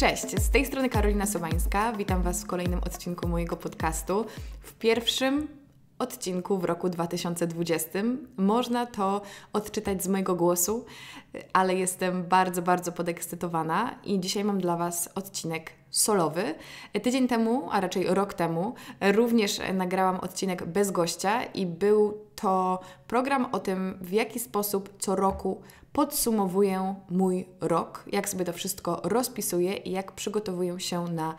Cześć, z tej strony Karolina Sobańska. Witam Was w kolejnym odcinku mojego podcastu. W pierwszym odcinku w roku 2020. Można to odczytać z mojego głosu, ale jestem bardzo, bardzo podekscytowana i dzisiaj mam dla Was odcinek solowy. Tydzień temu, a raczej rok temu, również nagrałam odcinek bez gościa i był to program o tym, w jaki sposób co roku podsumowuję mój rok, jak sobie to wszystko rozpisuję i jak przygotowuję się na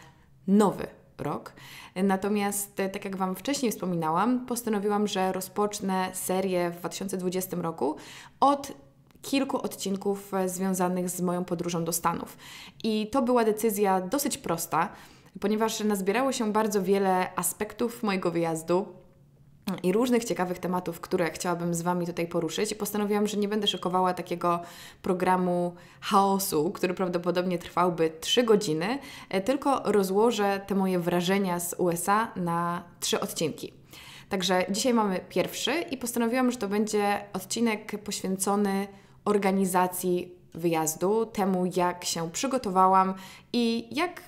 nowy rok. Natomiast, e, tak jak Wam wcześniej wspominałam, postanowiłam, że rozpocznę serię w 2020 roku od kilku odcinków e, związanych z moją podróżą do Stanów. I to była decyzja dosyć prosta, ponieważ nazbierało się bardzo wiele aspektów mojego wyjazdu i różnych ciekawych tematów, które chciałabym z Wami tutaj poruszyć. I postanowiłam, że nie będę szykowała takiego programu chaosu, który prawdopodobnie trwałby 3 godziny, e, tylko rozłożę te moje wrażenia z USA na trzy odcinki. Także dzisiaj mamy pierwszy i postanowiłam, że to będzie odcinek poświęcony organizacji wyjazdu, temu jak się przygotowałam i jak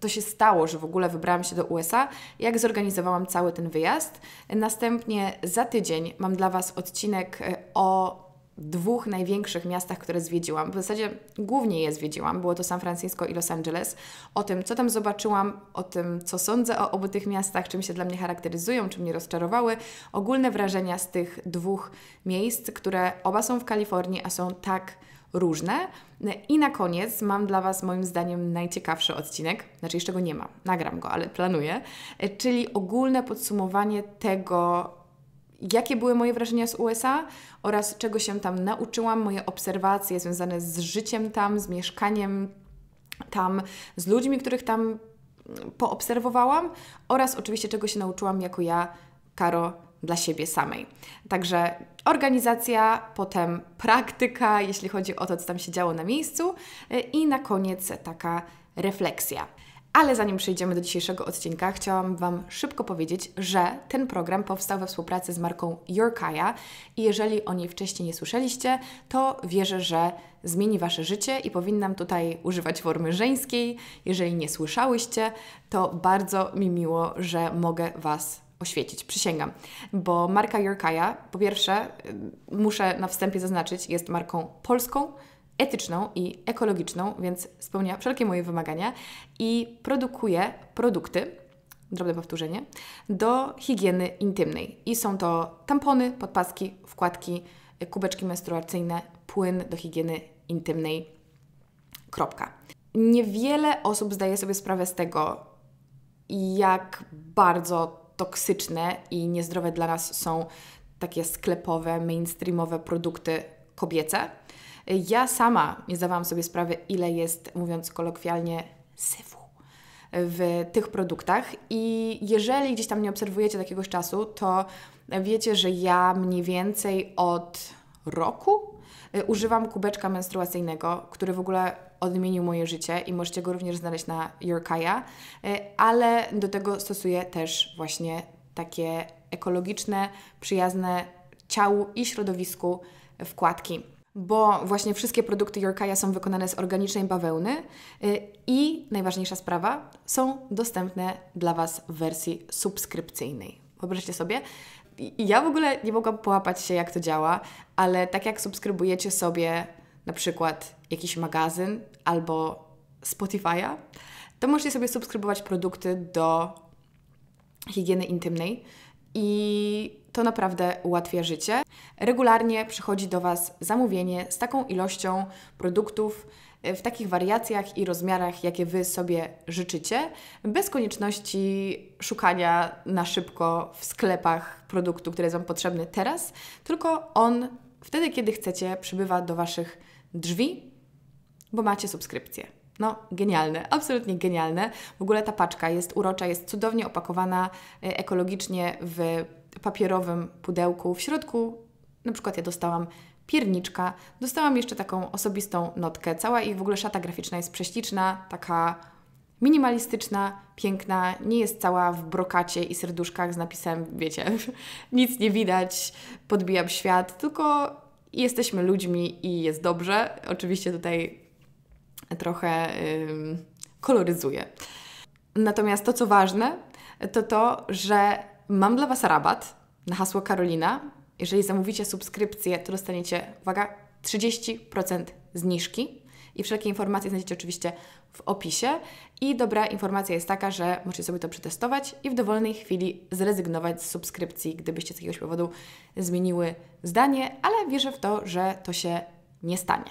to się stało, że w ogóle wybrałam się do USA, jak zorganizowałam cały ten wyjazd. Następnie za tydzień mam dla Was odcinek e, o dwóch największych miastach, które zwiedziłam. W zasadzie głównie je zwiedziłam. Było to San Francisco i Los Angeles. O tym, co tam zobaczyłam, o tym, co sądzę o obu tych miastach, czym się dla mnie charakteryzują, czym mnie rozczarowały. Ogólne wrażenia z tych dwóch miejsc, które oba są w Kalifornii, a są tak różne. I na koniec mam dla Was moim zdaniem najciekawszy odcinek, znaczy jeszcze go nie ma, nagram go, ale planuję, czyli ogólne podsumowanie tego, jakie były moje wrażenia z USA oraz czego się tam nauczyłam, moje obserwacje związane z życiem tam, z mieszkaniem tam, z ludźmi, których tam mm, poobserwowałam oraz oczywiście czego się nauczyłam jako ja, Karo dla siebie samej. Także organizacja, potem praktyka, jeśli chodzi o to, co tam się działo na miejscu, y, i na koniec taka refleksja. Ale zanim przejdziemy do dzisiejszego odcinka, chciałam Wam szybko powiedzieć, że ten program powstał we współpracy z marką Yorkaya i jeżeli o niej wcześniej nie słyszeliście, to wierzę, że zmieni Wasze życie i powinnam tutaj używać formy żeńskiej. Jeżeli nie słyszałyście, to bardzo mi miło, że mogę Was oświecić, przysięgam. Bo marka Yorkaya, po pierwsze, y, muszę na wstępie zaznaczyć, jest marką polską, etyczną i ekologiczną, więc spełnia wszelkie moje wymagania i produkuje produkty, drobne powtórzenie, do higieny intymnej. I są to tampony, podpaski, wkładki, y, kubeczki menstruacyjne, płyn do higieny intymnej. Kropka. Niewiele osób zdaje sobie sprawę z tego, jak bardzo toksyczne i niezdrowe dla nas są takie sklepowe, mainstreamowe produkty kobiece. Ja sama nie zdawałam sobie sprawy, ile jest, mówiąc kolokwialnie, syfu w tych produktach. I jeżeli gdzieś tam nie obserwujecie takiego czasu, to wiecie, że ja mniej więcej od roku y, używam kubeczka menstruacyjnego, który w ogóle odmienił moje życie i możecie go również znaleźć na Yorkaya, y, ale do tego stosuję też właśnie takie ekologiczne, przyjazne ciału i środowisku wkładki. Bo właśnie wszystkie produkty Yorkaya są wykonane z organicznej bawełny y, i najważniejsza sprawa, są dostępne dla Was w wersji subskrypcyjnej. Wyobraźcie sobie, ja w ogóle nie mogłam połapać się, jak to działa, ale tak jak subskrybujecie sobie na przykład jakiś magazyn albo Spotify'a, to możecie sobie subskrybować produkty do higieny intymnej i to naprawdę ułatwia życie. Regularnie przychodzi do Was zamówienie z taką ilością produktów e, w takich wariacjach i rozmiarach, jakie Wy sobie życzycie, bez konieczności szukania na szybko w sklepach produktu, który jest Wam potrzebny teraz, tylko on wtedy, kiedy chcecie, przybywa do Waszych drzwi bo macie subskrypcję. No, genialne, absolutnie genialne. W ogóle ta paczka jest urocza, jest cudownie opakowana e, ekologicznie w papierowym pudełku. W środku, na przykład, ja dostałam pierniczka, dostałam jeszcze taką osobistą notkę. Cała ich w ogóle szata graficzna jest prześliczna, taka minimalistyczna, piękna, nie jest cała w brokacie i serduszkach z napisem, wiecie, nic nie widać, podbijam świat, tylko jesteśmy ludźmi i jest dobrze. Oczywiście tutaj trochę koloryzuje. Natomiast to, co ważne, to to, że mam dla Was rabat na hasło Karolina. Jeżeli zamówicie subskrypcję, to dostaniecie, uwaga, 30% zniżki. I wszelkie informacje znajdziecie oczywiście w opisie. I dobra informacja jest taka, że możecie sobie to przetestować i w dowolnej chwili zrezygnować z subskrypcji, gdybyście z jakiegoś powodu zmieniły zdanie, ale wierzę w to, że to się nie stanie.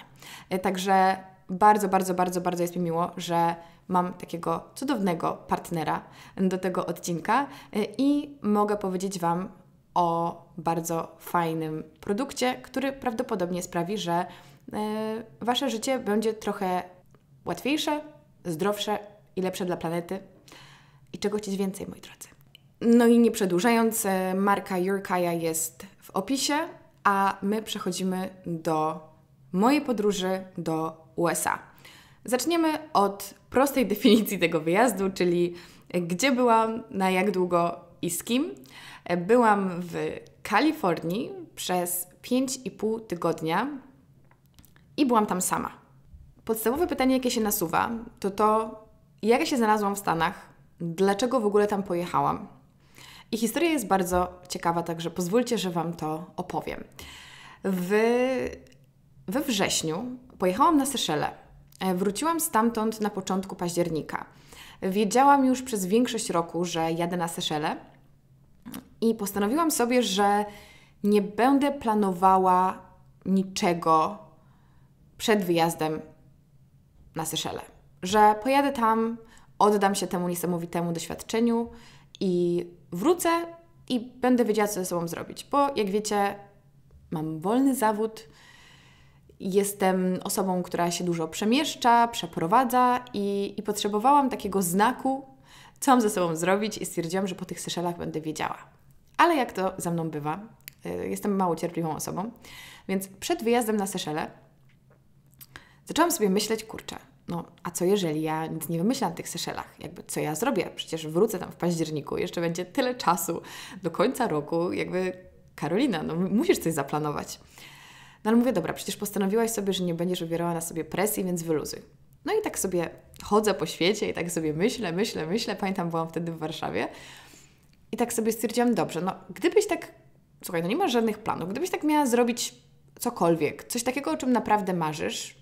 E, także bardzo, bardzo, bardzo, bardzo jest mi miło, że mam takiego cudownego partnera do tego odcinka y, i mogę powiedzieć Wam o bardzo fajnym produkcie, który prawdopodobnie sprawi, że y, Wasze życie będzie trochę łatwiejsze, zdrowsze i lepsze dla planety. I czego chcieć więcej, moi drodzy. No i nie przedłużając, y, marka Yurkaya jest w opisie, a my przechodzimy do mojej podróży do USA. Zaczniemy od prostej definicji tego wyjazdu, czyli gdzie byłam, na jak długo i z kim. Byłam w Kalifornii przez 5,5 tygodnia i byłam tam sama. Podstawowe pytanie, jakie się nasuwa, to to, jak ja się znalazłam w Stanach, dlaczego w ogóle tam pojechałam. I historia jest bardzo ciekawa, także pozwólcie, że Wam to opowiem. W, we wrześniu Pojechałam na Seszele. E, wróciłam stamtąd na początku października. Wiedziałam już przez większość roku, że jadę na Seszele i postanowiłam sobie, że nie będę planowała niczego przed wyjazdem na Seszele. Że pojadę tam, oddam się temu niesamowitemu doświadczeniu i wrócę i będę wiedziała, co ze sobą zrobić. Bo jak wiecie, mam wolny zawód, jestem osobą, która się dużo przemieszcza, przeprowadza i, i potrzebowałam takiego znaku, co mam ze sobą zrobić i stwierdziłam, że po tych Seszelach będę wiedziała. Ale jak to za mną bywa, e, jestem mało cierpliwą osobą, więc przed wyjazdem na Seszele zaczęłam sobie myśleć, kurczę, no a co jeżeli ja nic nie wymyślam na tych Seszelach? Jakby co ja zrobię? Przecież wrócę tam w październiku, jeszcze będzie tyle czasu do końca roku, jakby Karolina, no musisz coś zaplanować. No ale mówię, dobra, przecież postanowiłaś sobie, że nie będziesz wywierała na sobie presji, więc wyluzuj. No i tak sobie chodzę po świecie i tak sobie myślę, myślę, myślę. Pamiętam, byłam wtedy w Warszawie i tak sobie stwierdziłam, dobrze, no gdybyś tak, słuchaj, no nie masz żadnych planów, gdybyś tak miała zrobić cokolwiek, coś takiego, o czym naprawdę marzysz,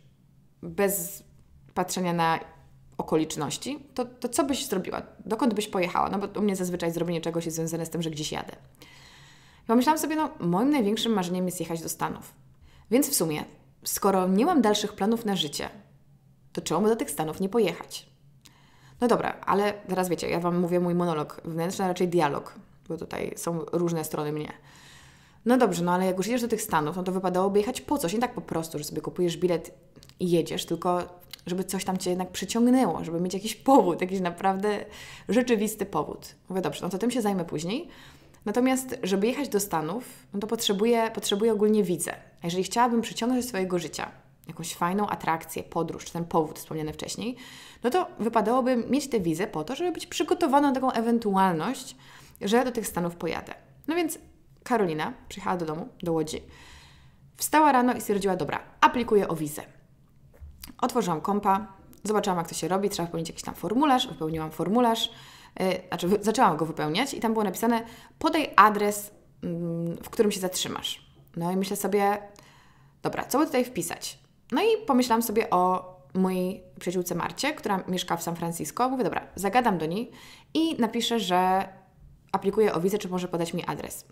bez patrzenia na okoliczności, to, to co byś zrobiła? Dokąd byś pojechała? No bo u mnie zazwyczaj zrobienie czegoś jest związane z tym, że gdzieś jadę. I pomyślałam sobie, no moim największym marzeniem jest jechać do Stanów. Więc w sumie, skoro nie mam dalszych planów na życie, to czemu do tych Stanów nie pojechać? No dobra, ale teraz wiecie, ja Wam mówię mój monolog wewnętrzny a raczej dialog, bo tutaj są różne strony mnie. No dobrze, no ale jak już jedziesz do tych Stanów, no to wypadałoby jechać po coś, nie tak po prostu, że sobie kupujesz bilet i jedziesz, tylko żeby coś tam Cię jednak przyciągnęło, żeby mieć jakiś powód, jakiś naprawdę rzeczywisty powód. Mówię, dobrze, no to tym się zajmę później. Natomiast, żeby jechać do Stanów, no to potrzebuję, potrzebuję ogólnie widzę jeżeli chciałabym przyciągnąć do swojego życia jakąś fajną atrakcję, podróż, czy ten powód wspomniany wcześniej, no to wypadałoby mieć tę wizę po to, żeby być przygotowana na taką ewentualność, że do tych Stanów pojadę. No więc Karolina przyjechała do domu, do Łodzi, wstała rano i stwierdziła, dobra, aplikuję o wizę. Otworzyłam kompa, zobaczyłam jak to się robi, trzeba wypełnić jakiś tam formularz, wypełniłam formularz, yy, znaczy zaczęłam go wypełniać i tam było napisane, podaj adres, mm, w którym się zatrzymasz. No i myślę sobie, dobra, co by tutaj wpisać? No i pomyślałam sobie o mojej przyjaciółce Marcie, która mieszka w San Francisco. Mówię, dobra, zagadam do niej i napiszę, że aplikuję o wizę, czy może podać mi adres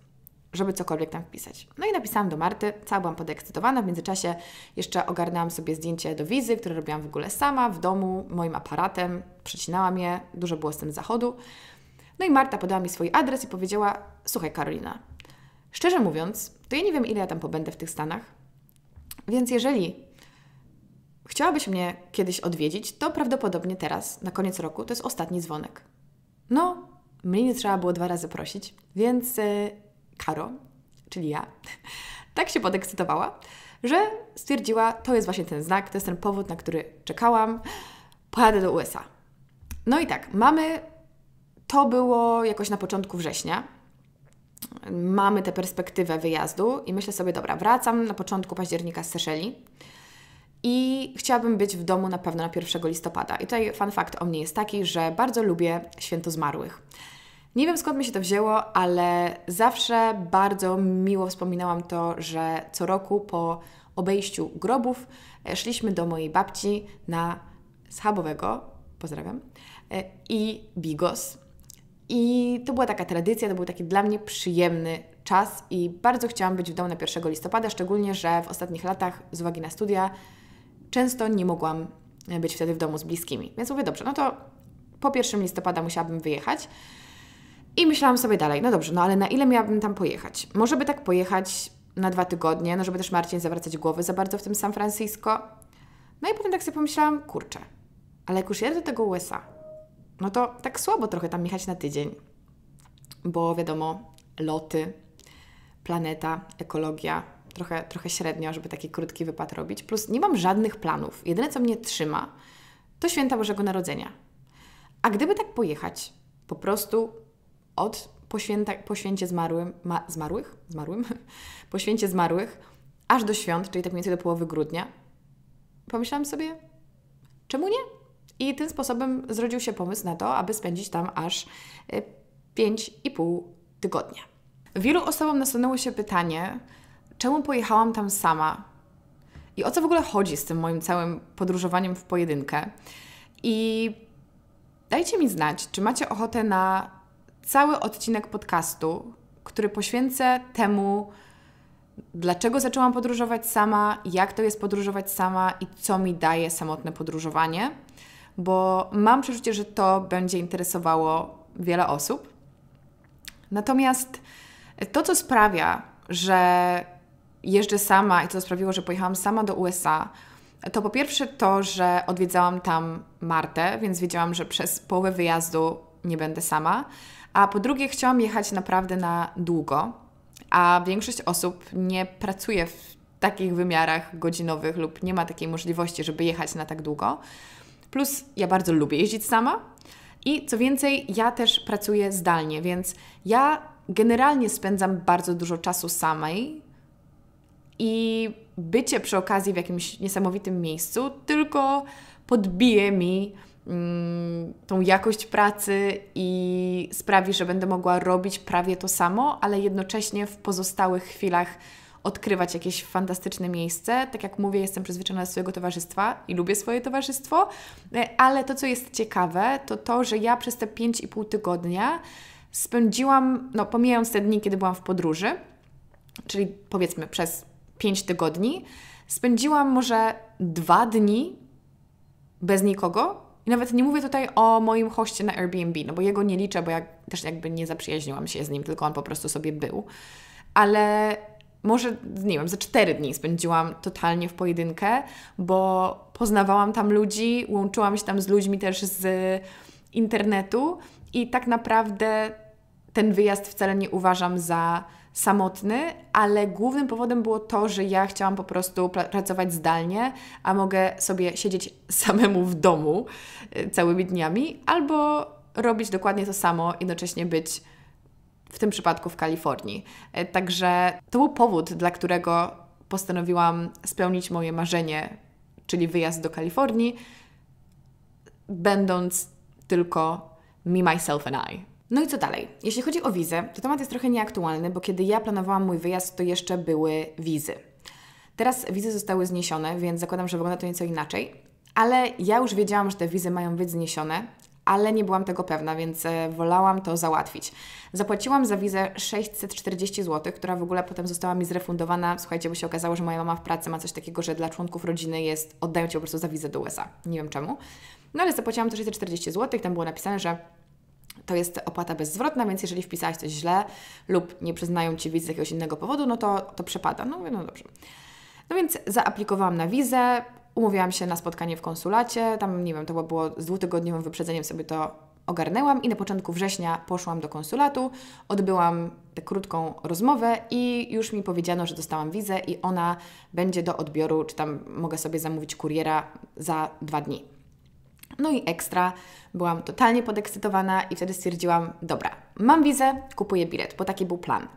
żeby cokolwiek tam wpisać. No i napisałam do Marty, cała byłam podekscytowana, w międzyczasie jeszcze ogarnęłam sobie zdjęcie do wizy, które robiłam w ogóle sama, w domu, moim aparatem, przecinałam je, dużo było z tym zachodu. No i Marta podała mi swój adres i powiedziała, słuchaj Karolina, szczerze mówiąc, to ja nie wiem ile ja tam pobędę w tych Stanach, więc jeżeli chciałabyś mnie kiedyś odwiedzić, to prawdopodobnie teraz, na koniec roku, to jest ostatni dzwonek. No, mnie nie trzeba było dwa razy prosić, więc yy, Karo, czyli ja, tak się podekscytowała, że stwierdziła, to jest właśnie ten znak, to jest ten powód, na który czekałam, pojadę do USA. No i tak, mamy, to było jakoś na początku września, mamy tę perspektywę wyjazdu i myślę sobie, dobra, wracam na początku października z Seszeli i chciałabym być w domu na pewno na 1 listopada. I tutaj fun fact o mnie jest taki, że bardzo lubię święto zmarłych. Nie wiem skąd mi się to wzięło, ale zawsze bardzo miło wspominałam to, że co roku po obejściu grobów e, szliśmy do mojej babci na schabowego, pozdrawiam, e, i bigos. I to była taka tradycja, to był taki dla mnie przyjemny czas i bardzo chciałam być w domu na 1 listopada, szczególnie, że w ostatnich latach z uwagi na studia często nie mogłam być wtedy w domu z bliskimi. Więc mówię, dobrze, no to po 1 listopada musiałabym wyjechać. I myślałam sobie dalej, no dobrze, no ale na ile miałabym tam pojechać? Może by tak pojechać na dwa tygodnie, no żeby też Marcin zawracać głowy za bardzo w tym San Francisco. No i potem tak sobie pomyślałam, kurczę, ale jak już jadę do tego USA, no to tak słabo trochę tam jechać na tydzień, bo wiadomo, loty, planeta, ekologia, trochę, trochę średnio, żeby taki krótki wypad robić. Plus nie mam żadnych planów. Jedyne, co mnie trzyma, to święta Bożego Narodzenia. A gdyby tak pojechać, po prostu od po, święta, po święcie zmarłym, ma, zmarłych? Zmarłym? po święcie zmarłych, aż do świąt, czyli tak mniej więcej do połowy grudnia, pomyślałam sobie, czemu nie? I tym sposobem zrodził się pomysł na to, aby spędzić tam aż 5,5 e, tygodnia. Wielu osobom nasunęło się pytanie, czemu pojechałam tam sama i o co w ogóle chodzi z tym moim całym podróżowaniem w pojedynkę. I dajcie mi znać, czy macie ochotę na cały odcinek podcastu, który poświęcę temu, dlaczego zaczęłam podróżować sama, jak to jest podróżować sama i co mi daje samotne podróżowanie bo mam przeczucie, że to będzie interesowało wiele osób. Natomiast to, co sprawia, że jeżdżę sama i to sprawiło, że pojechałam sama do USA, to po pierwsze to, że odwiedzałam tam Martę, więc wiedziałam, że przez połowę wyjazdu nie będę sama. A po drugie, chciałam jechać naprawdę na długo, a większość osób nie pracuje w takich wymiarach godzinowych lub nie ma takiej możliwości, żeby jechać na tak długo. Plus ja bardzo lubię jeździć sama i co więcej, ja też pracuję zdalnie, więc ja generalnie spędzam bardzo dużo czasu samej i bycie przy okazji w jakimś niesamowitym miejscu tylko podbije mi mm, tą jakość pracy i sprawi, że będę mogła robić prawie to samo, ale jednocześnie w pozostałych chwilach odkrywać jakieś fantastyczne miejsce. Tak jak mówię, jestem przyzwyczajona do swojego towarzystwa i lubię swoje towarzystwo, e, ale to, co jest ciekawe, to to, że ja przez te 5,5 tygodnia spędziłam, no pomijając te dni, kiedy byłam w podróży, czyli powiedzmy przez 5 tygodni, spędziłam może dwa dni bez nikogo. I nawet nie mówię tutaj o moim hoście na Airbnb, no bo jego nie liczę, bo ja też jakby nie zaprzyjaźniłam się z nim, tylko on po prostu sobie był. Ale może, nie wiem, za cztery dni spędziłam totalnie w pojedynkę, bo poznawałam tam ludzi, łączyłam się tam z ludźmi też z internetu i tak naprawdę ten wyjazd wcale nie uważam za samotny, ale głównym powodem było to, że ja chciałam po prostu pracować zdalnie, a mogę sobie siedzieć samemu w domu y, całymi dniami albo robić dokładnie to samo, jednocześnie być w tym przypadku w Kalifornii. E, także to był powód, dla którego postanowiłam spełnić moje marzenie, czyli wyjazd do Kalifornii, będąc tylko me, myself and I. No i co dalej? Jeśli chodzi o wizę, to temat jest trochę nieaktualny, bo kiedy ja planowałam mój wyjazd, to jeszcze były wizy. Teraz wizy zostały zniesione, więc zakładam, że wygląda to nieco inaczej, ale ja już wiedziałam, że te wizy mają być zniesione, ale nie byłam tego pewna, więc e, wolałam to załatwić. Zapłaciłam za wizę 640 zł, która w ogóle potem została mi zrefundowana. Słuchajcie, bo się okazało, że moja mama w pracy ma coś takiego, że dla członków rodziny jest oddają cię po prostu za wizę do USA. Nie wiem czemu. No ale zapłaciłam to 640 zł, tam było napisane, że to jest opłata bezzwrotna, więc jeżeli wpisałaś coś źle lub nie przyznają ci wizy z jakiegoś innego powodu, no to, to przepada. No mówię, no dobrze. No więc zaaplikowałam na wizę, umówiłam się na spotkanie w konsulacie, tam nie wiem, to było z dwutygodniowym wyprzedzeniem sobie to ogarnęłam i na początku września poszłam do konsulatu, odbyłam tę krótką rozmowę i już mi powiedziano, że dostałam wizę i ona będzie do odbioru, czy tam mogę sobie zamówić kuriera za dwa dni. No i ekstra, byłam totalnie podekscytowana i wtedy stwierdziłam, dobra, mam wizę, kupuję bilet, bo taki był plan.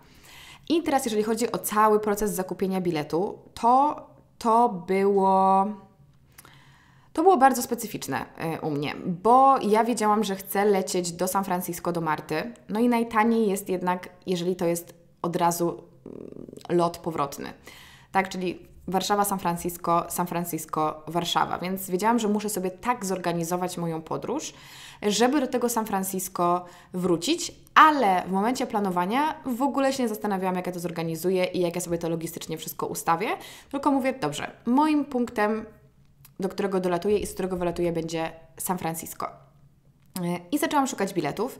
I teraz jeżeli chodzi o cały proces zakupienia biletu, to to było to było bardzo specyficzne y, u mnie, bo ja wiedziałam, że chcę lecieć do San Francisco, do Marty. No i najtaniej jest jednak, jeżeli to jest od razu mm, lot powrotny. Tak, czyli Warszawa, San Francisco, San Francisco, Warszawa. Więc wiedziałam, że muszę sobie tak zorganizować moją podróż, żeby do tego San Francisco wrócić, ale w momencie planowania w ogóle się nie zastanawiałam, jak ja to zorganizuję i jak ja sobie to logistycznie wszystko ustawię, tylko mówię, dobrze, moim punktem do którego dolatuje i z którego wylatuje będzie San Francisco. E, I zaczęłam szukać biletów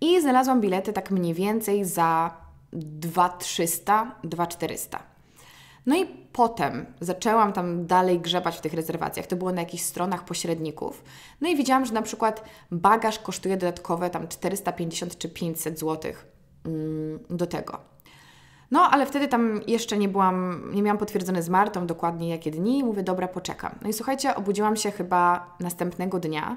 i znalazłam bilety tak mniej więcej za 2300, 2400. No i potem zaczęłam tam dalej grzebać w tych rezerwacjach. To było na jakichś stronach pośredników. No i widziałam, że na przykład bagaż kosztuje dodatkowe tam 450 czy 500 zł mm, do tego. No, ale wtedy tam jeszcze nie byłam, nie miałam potwierdzone z Martą dokładnie jakie dni. Mówię, dobra, poczekam. No i słuchajcie, obudziłam się chyba następnego dnia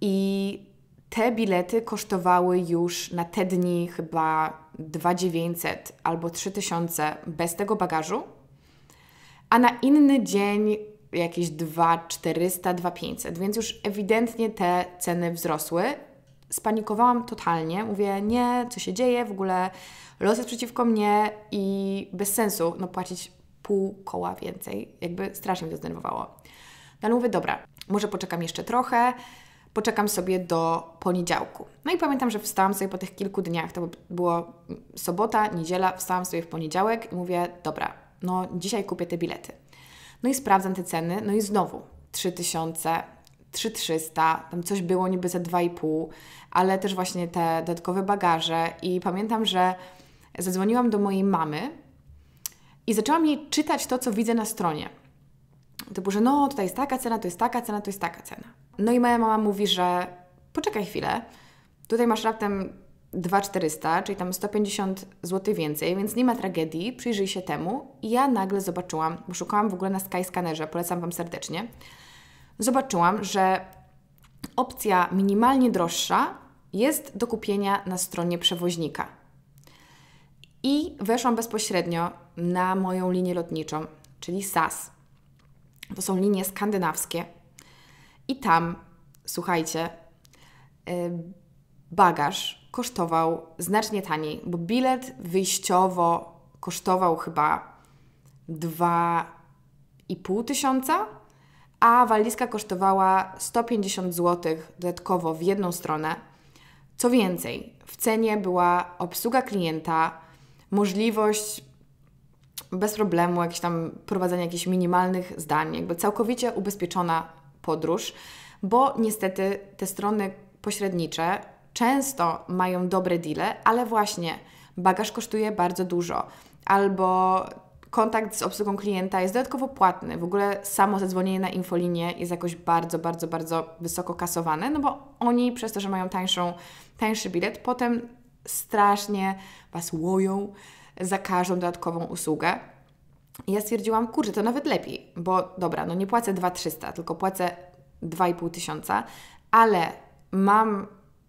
i te bilety kosztowały już na te dni chyba 2900 albo 3000 bez tego bagażu, a na inny dzień jakieś 2400, 2500, więc już ewidentnie te ceny wzrosły. Spanikowałam totalnie, mówię, nie, co się dzieje, w ogóle los jest przeciwko mnie i bez sensu no, płacić pół koła więcej. Jakby strasznie mnie to zdenerwowało. No ale mówię, dobra, może poczekam jeszcze trochę, poczekam sobie do poniedziałku. No i pamiętam, że wstałam sobie po tych kilku dniach, to było sobota, niedziela, wstałam sobie w poniedziałek i mówię, dobra, no dzisiaj kupię te bilety. No i sprawdzam te ceny, no i znowu 3000, 3300, tam coś było niby za 2,5, ale też właśnie te dodatkowe bagaże i pamiętam, że zadzwoniłam do mojej mamy i zaczęłam jej czytać to, co widzę na stronie. Typu, że no, tutaj jest taka cena, to jest taka cena, to jest taka cena. No i moja mama mówi, że poczekaj chwilę, tutaj masz raptem 2400, czyli tam 150 zł więcej, więc nie ma tragedii, przyjrzyj się temu. I ja nagle zobaczyłam, bo szukałam w ogóle na Skyscannerze, polecam Wam serdecznie, zobaczyłam, że opcja minimalnie droższa jest do kupienia na stronie przewoźnika i weszłam bezpośrednio na moją linię lotniczą, czyli SAS. To są linie skandynawskie. I tam, słuchajcie, y, bagaż kosztował znacznie taniej, bo bilet wyjściowo kosztował chyba 2,5 tysiąca, a walizka kosztowała 150 zł dodatkowo w jedną stronę. Co więcej, w cenie była obsługa klienta, możliwość bez problemu jakieś tam prowadzenia jakichś minimalnych zdań, jakby całkowicie ubezpieczona podróż, bo niestety te strony pośrednicze często mają dobre deale, ale właśnie bagaż kosztuje bardzo dużo albo kontakt z obsługą klienta jest dodatkowo płatny. W ogóle samo zadzwonienie na infolinię jest jakoś bardzo, bardzo, bardzo wysoko kasowane, no bo oni przez to, że mają tańszą, tańszy bilet, potem strasznie Was łoją za każdą dodatkową usługę. I ja stwierdziłam, kurczę, to nawet lepiej, bo dobra, no nie płacę 2300, tylko płacę 2,5 tysiąca, ale mam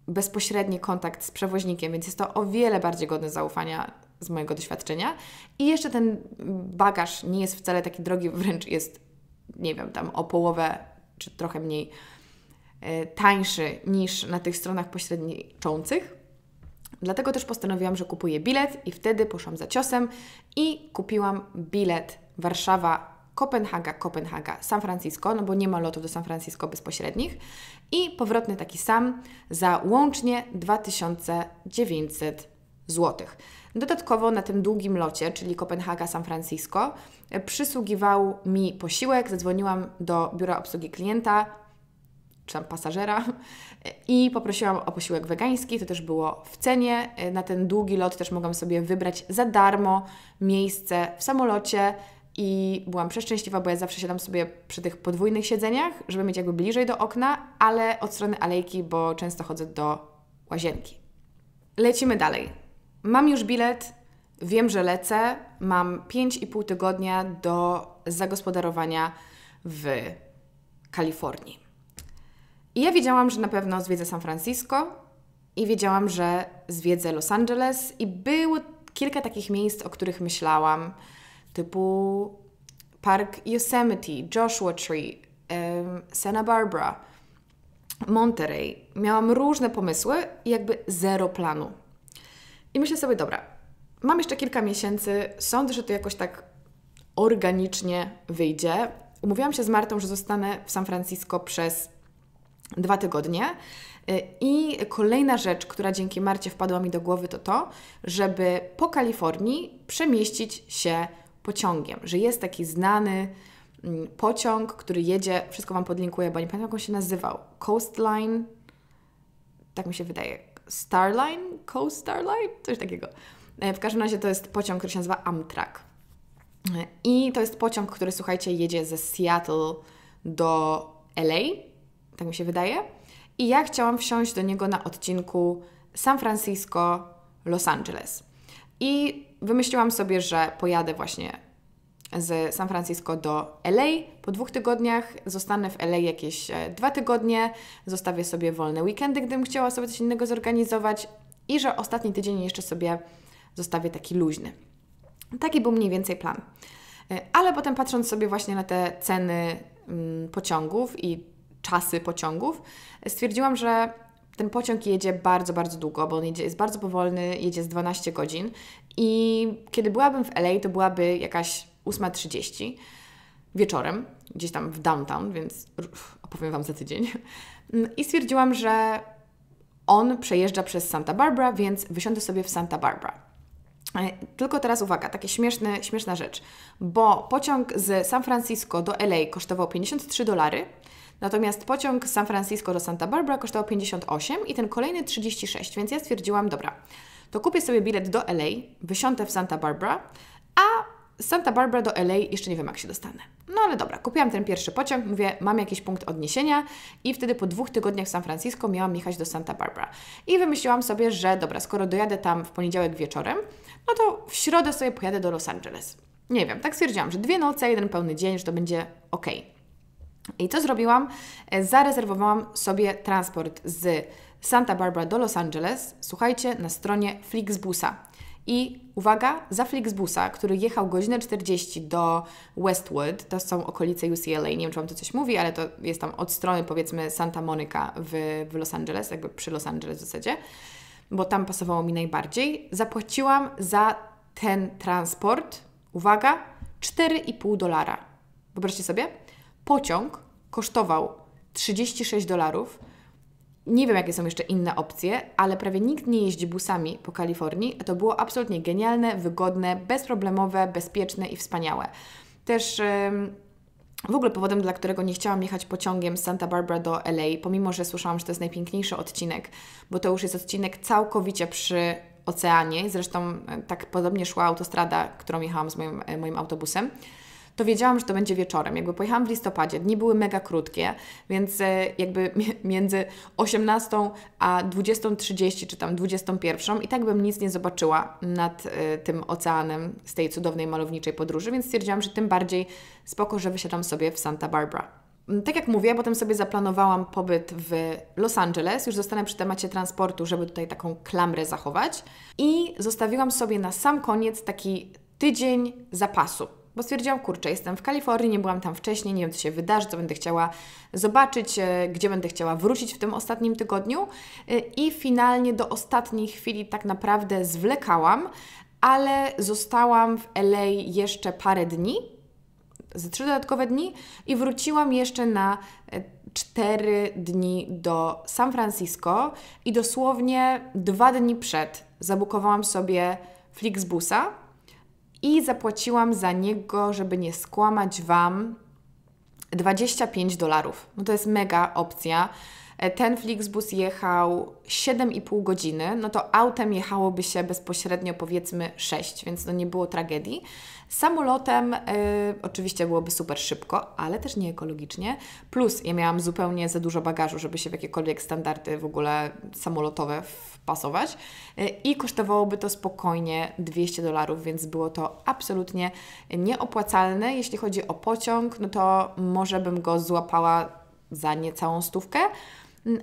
bezpośredni kontakt z przewoźnikiem, więc jest to o wiele bardziej godne zaufania z mojego doświadczenia. I jeszcze ten bagaż nie jest wcale taki drogi, wręcz jest, nie wiem, tam o połowę czy trochę mniej e, tańszy niż na tych stronach pośredniczących. Dlatego też postanowiłam, że kupuję bilet i wtedy poszłam za ciosem i kupiłam bilet Warszawa Kopenhaga, Kopenhaga, San Francisco, no bo nie ma lotów do San Francisco bezpośrednich i powrotny taki sam za łącznie 2900 zł. Dodatkowo na tym długim locie, czyli Kopenhaga-San Francisco, e, przysługiwał mi posiłek. Zadzwoniłam do biura obsługi klienta, czy tam pasażera i poprosiłam o posiłek wegański, to też było w cenie. Na ten długi lot też mogłam sobie wybrać za darmo miejsce w samolocie i byłam przeszczęśliwa, bo ja zawsze siadam sobie przy tych podwójnych siedzeniach, żeby mieć jakby bliżej do okna, ale od strony alejki, bo często chodzę do łazienki. Lecimy dalej. Mam już bilet, wiem, że lecę. Mam 5,5 tygodnia do zagospodarowania w Kalifornii. I ja wiedziałam, że na pewno zwiedzę San Francisco i wiedziałam, że zwiedzę Los Angeles i było kilka takich miejsc, o których myślałam, typu Park Yosemite, Joshua Tree, um, Santa Barbara, Monterey. Miałam różne pomysły i jakby zero planu. I myślę sobie, dobra, mam jeszcze kilka miesięcy, sądzę, że to jakoś tak organicznie wyjdzie. Umówiłam się z Martą, że zostanę w San Francisco przez dwa tygodnie. Y, I kolejna rzecz, która dzięki Marcie wpadła mi do głowy, to to, żeby po Kalifornii przemieścić się pociągiem. Że jest taki znany mm, pociąg, który jedzie, wszystko Wam podlinkuję, bo nie pamiętam, jak on się nazywał. Coastline, tak mi się wydaje. Starline? Coast Starline? Coś takiego. E, w każdym razie to jest pociąg, który się nazywa Amtrak. E, I to jest pociąg, który, słuchajcie, jedzie ze Seattle do LA tak mi się wydaje. I ja chciałam wsiąść do niego na odcinku San Francisco, Los Angeles. I wymyśliłam sobie, że pojadę właśnie z San Francisco do LA. Po dwóch tygodniach zostanę w LA jakieś e, dwa tygodnie, zostawię sobie wolne weekendy, gdybym chciała sobie coś innego zorganizować i że ostatni tydzień jeszcze sobie zostawię taki luźny. Taki był mniej więcej plan. E, ale potem patrząc sobie właśnie na te ceny mm, pociągów i czasy pociągów, stwierdziłam, że ten pociąg jedzie bardzo, bardzo długo, bo on jedzie, jest bardzo powolny, jedzie z 12 godzin. I kiedy byłabym w LA, to byłaby jakaś 8.30 wieczorem, gdzieś tam w downtown, więc opowiem Wam za tydzień. I stwierdziłam, że on przejeżdża przez Santa Barbara, więc wysiądę sobie w Santa Barbara. E, tylko teraz uwaga, takie śmieszne, śmieszna rzecz, bo pociąg z San Francisco do LA kosztował 53 dolary, Natomiast pociąg z San Francisco do Santa Barbara kosztował 58 i ten kolejny 36, więc ja stwierdziłam, dobra, to kupię sobie bilet do LA, wysiądę w Santa Barbara, a z Santa Barbara do LA jeszcze nie wiem, jak się dostanę. No ale dobra, kupiłam ten pierwszy pociąg, mówię, mam jakiś punkt odniesienia i wtedy po dwóch tygodniach w San Francisco miałam jechać do Santa Barbara. I wymyśliłam sobie, że dobra, skoro dojadę tam w poniedziałek wieczorem, no to w środę sobie pojadę do Los Angeles. Nie wiem, tak stwierdziłam, że dwie noce, jeden pełny dzień, że to będzie ok. I co zrobiłam? E, zarezerwowałam sobie transport z Santa Barbara do Los Angeles, słuchajcie, na stronie Flixbusa. I uwaga, za Flixbusa, który jechał godzinę 40 do Westwood, to są okolice UCLA, nie wiem czy Wam to coś mówi, ale to jest tam od strony powiedzmy Santa Monica w, w Los Angeles, jakby przy Los Angeles w zasadzie, bo tam pasowało mi najbardziej, zapłaciłam za ten transport, uwaga, 4,5 dolara. Wyobraźcie sobie, Pociąg kosztował 36 dolarów. Nie wiem, jakie są jeszcze inne opcje, ale prawie nikt nie jeździ busami po Kalifornii, a to było absolutnie genialne, wygodne, bezproblemowe, bezpieczne i wspaniałe. Też. w ogóle powodem, dla którego nie chciałam jechać pociągiem z Santa Barbara do LA, pomimo że słyszałam, że to jest najpiękniejszy odcinek, bo to już jest odcinek całkowicie przy oceanie. Zresztą e, tak podobnie szła autostrada, którą jechałam z moim, e, moim autobusem to wiedziałam, że to będzie wieczorem. Jakby pojechałam w listopadzie, dni były mega krótkie, więc e, jakby między 18 a 20.30 czy tam 21 i tak bym nic nie zobaczyła nad e, tym oceanem z tej cudownej malowniczej podróży, więc stwierdziłam, że tym bardziej spoko, że wysiadam sobie w Santa Barbara. Mm, tak jak mówię, potem sobie zaplanowałam pobyt w Los Angeles, już zostanę przy temacie transportu, żeby tutaj taką klamrę zachować. I zostawiłam sobie na sam koniec taki tydzień zapasu bo stwierdziłam, kurczę, jestem w Kalifornii, nie byłam tam wcześniej, nie wiem, co się wydarzy, co będę chciała zobaczyć, e, gdzie będę chciała wrócić w tym ostatnim tygodniu. E, I finalnie do ostatniej chwili tak naprawdę zwlekałam, ale zostałam w LA jeszcze parę dni, ze trzy dodatkowe dni, i wróciłam jeszcze na e, cztery dni do San Francisco i dosłownie dwa dni przed zabukowałam sobie Flixbusa, i zapłaciłam za niego, żeby nie skłamać Wam, 25 dolarów. No to jest mega opcja. E, ten Flixbus jechał 7,5 godziny, no to autem jechałoby się bezpośrednio powiedzmy 6, więc no nie było tragedii. Samolotem y, oczywiście byłoby super szybko, ale też nieekologicznie. Plus ja miałam zupełnie za dużo bagażu, żeby się w jakiekolwiek standardy w ogóle samolotowe pasować e, i kosztowałoby to spokojnie 200 dolarów, więc było to absolutnie nieopłacalne. Jeśli chodzi o pociąg, no to może bym go złapała za niecałą stówkę,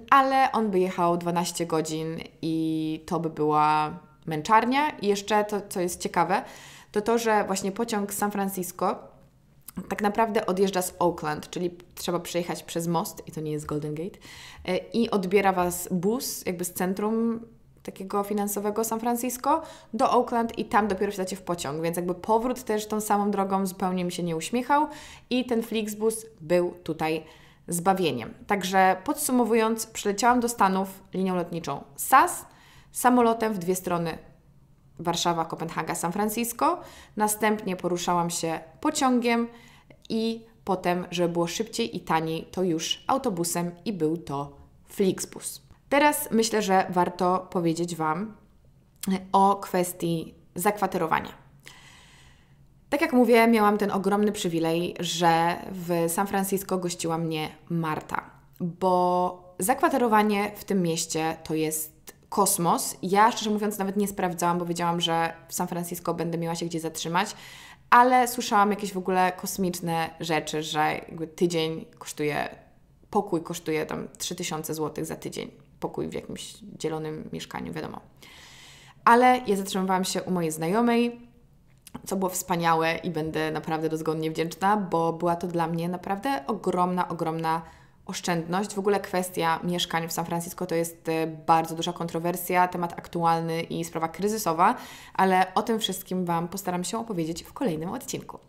ale on by jechał 12 godzin i to by była męczarnia. I jeszcze to, co jest ciekawe, to to, że właśnie pociąg San Francisco tak naprawdę odjeżdża z Oakland, czyli trzeba przejechać przez most, i to nie jest Golden Gate, e, i odbiera Was bus jakby z centrum takiego finansowego San Francisco do Oakland i tam dopiero wsiadacie w pociąg, więc jakby powrót też tą samą drogą zupełnie mi się nie uśmiechał i ten Flixbus był tutaj zbawieniem. Także podsumowując, przyleciałam do Stanów linią lotniczą SAS, samolotem w dwie strony Warszawa, Kopenhaga, San Francisco. Następnie poruszałam się pociągiem i potem, żeby było szybciej i taniej, to już autobusem i był to Flixbus. Teraz myślę, że warto powiedzieć Wam o kwestii zakwaterowania. Tak jak mówię, miałam ten ogromny przywilej, że w San Francisco gościła mnie Marta, bo zakwaterowanie w tym mieście to jest kosmos. Ja szczerze mówiąc nawet nie sprawdzałam, bo wiedziałam, że w San Francisco będę miała się gdzie zatrzymać, ale słyszałam jakieś w ogóle kosmiczne rzeczy, że jakby tydzień kosztuje, pokój kosztuje tam 3000 zł za tydzień. Pokój w jakimś dzielonym mieszkaniu, wiadomo. Ale ja zatrzymywałam się u mojej znajomej, co było wspaniałe i będę naprawdę dozgodnie wdzięczna, bo była to dla mnie naprawdę ogromna, ogromna oszczędność. W ogóle kwestia mieszkań w San Francisco to jest e, bardzo duża kontrowersja, temat aktualny i sprawa kryzysowa, ale o tym wszystkim Wam postaram się opowiedzieć w kolejnym odcinku.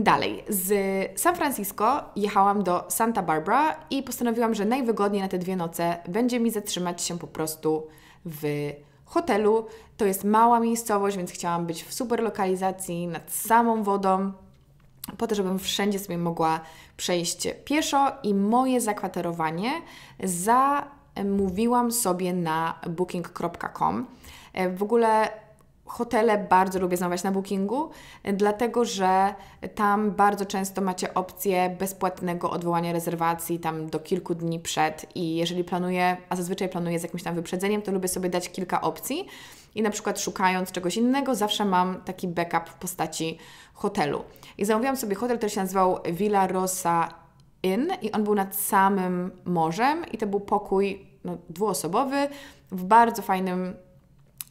Dalej, z San Francisco jechałam do Santa Barbara i postanowiłam, że najwygodniej na te dwie noce będzie mi zatrzymać się po prostu w hotelu. To jest mała miejscowość, więc chciałam być w super lokalizacji nad samą wodą, po to, żebym wszędzie sobie mogła przejść pieszo i moje zakwaterowanie zamówiłam sobie na booking.com. E, w ogóle Hotele bardzo lubię znawać na Bookingu, dlatego że tam bardzo często macie opcję bezpłatnego odwołania rezerwacji tam do kilku dni przed i jeżeli planuję, a zazwyczaj planuję z jakimś tam wyprzedzeniem, to lubię sobie dać kilka opcji i na przykład szukając czegoś innego zawsze mam taki backup w postaci hotelu. I zamówiłam sobie hotel, który się nazywał Villa Rosa Inn i on był nad samym morzem i to był pokój no, dwuosobowy w bardzo fajnym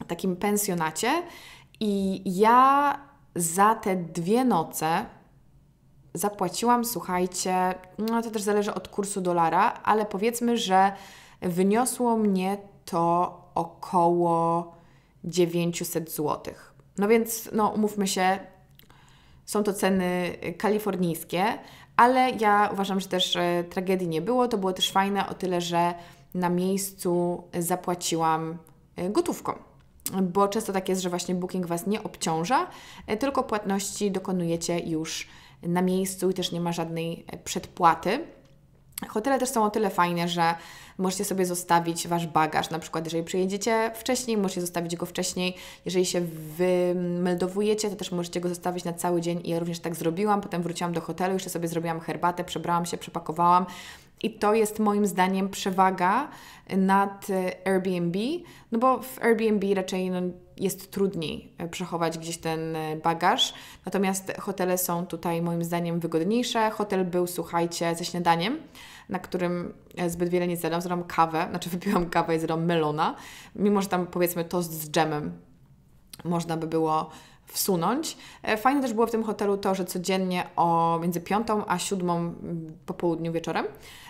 takim pensjonacie i ja za te dwie noce zapłaciłam, słuchajcie, no to też zależy od kursu dolara, ale powiedzmy, że wyniosło mnie to około 900 zł. No więc, no umówmy się, są to ceny kalifornijskie, ale ja uważam, że też e, tragedii nie było. To było też fajne o tyle, że na miejscu zapłaciłam e, gotówką bo często tak jest, że właśnie booking Was nie obciąża, e, tylko płatności dokonujecie już na miejscu i też nie ma żadnej e, przedpłaty. Hotele też są o tyle fajne, że możecie sobie zostawić wasz bagaż. Na przykład, jeżeli przyjedziecie wcześniej, możecie zostawić go wcześniej. Jeżeli się wymeldowujecie, to też możecie go zostawić na cały dzień. I ja również tak zrobiłam. Potem wróciłam do hotelu, jeszcze sobie zrobiłam herbatę, przebrałam się, przepakowałam i to jest moim zdaniem przewaga nad e, Airbnb, no bo w Airbnb raczej no, jest trudniej e, przechować gdzieś ten e, bagaż. Natomiast hotele są tutaj moim zdaniem wygodniejsze. Hotel był, słuchajcie, ze śniadaniem, na którym zbyt wiele nie zjadłam. Zjadłam kawę, znaczy wypiłam kawę i zjadłam melona, mimo że tam powiedzmy toast z dżemem można by było wsunąć. E, fajne też było w tym hotelu to, że codziennie o między 5 a 7 po południu wieczorem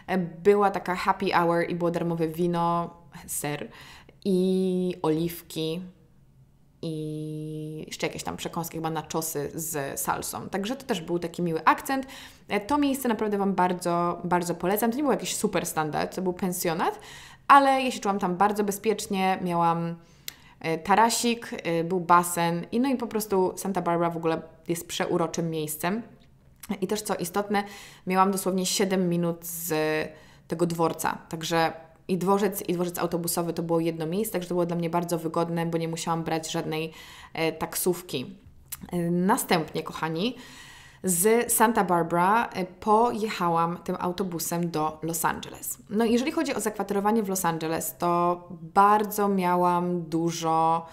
e, była taka happy hour i było darmowe wino, ser i oliwki i jeszcze jakieś tam przekąski chyba na czosy z salsą. Także to też był taki miły akcent. E, to miejsce naprawdę Wam bardzo, bardzo polecam. To nie był jakiś super standard, to był pensjonat, ale ja się czułam tam bardzo bezpiecznie, miałam E, tarasik, e, był basen i no i po prostu Santa Barbara w ogóle jest przeuroczym miejscem. I też co istotne, miałam dosłownie 7 minut z e, tego dworca, także i dworzec, i dworzec autobusowy to było jedno miejsce, także to było dla mnie bardzo wygodne, bo nie musiałam brać żadnej taksówki. Następnie, kochani, z Santa Barbara e, pojechałam tym autobusem do Los Angeles. No, jeżeli chodzi o zakwaterowanie w Los Angeles, to bardzo miałam dużo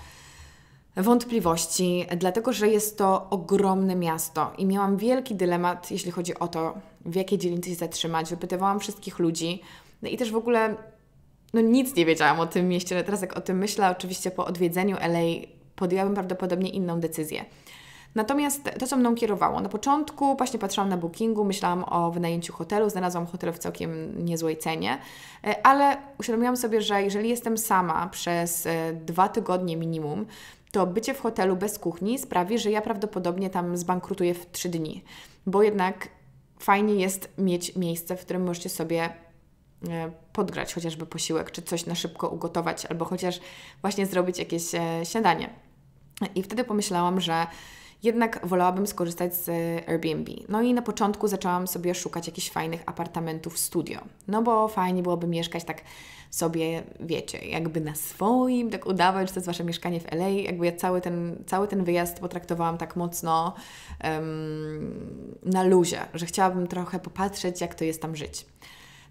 wątpliwości, dlatego że jest to ogromne miasto i miałam wielki dylemat, jeśli chodzi o to, w jakiej dzielnicy się zatrzymać. Wypytywałam wszystkich ludzi no i też w ogóle no, nic nie wiedziałam o tym mieście, ale teraz jak o tym myślę, oczywiście po odwiedzeniu LA podjęłabym prawdopodobnie inną decyzję. Natomiast to, co mną kierowało, na początku właśnie patrzyłam na bookingu, myślałam o wynajęciu hotelu, znalazłam hotel w całkiem niezłej cenie, e, ale uświadomiłam sobie, że jeżeli jestem sama przez e, dwa tygodnie minimum, to bycie w hotelu bez kuchni sprawi, że ja prawdopodobnie tam zbankrutuję w trzy dni, bo jednak fajnie jest mieć miejsce, w którym możecie sobie e, podgrać chociażby posiłek, czy coś na szybko ugotować, albo chociaż właśnie zrobić jakieś śniadanie. I wtedy pomyślałam, że jednak wolałabym skorzystać z Airbnb. No i na początku zaczęłam sobie szukać jakichś fajnych apartamentów studio. No bo fajnie byłoby mieszkać tak sobie, wiecie, jakby na swoim, tak udawać, że to jest wasze mieszkanie w LA. Jakby ja cały ten, cały ten wyjazd potraktowałam tak mocno um, na luzie, że chciałabym trochę popatrzeć, jak to jest tam żyć.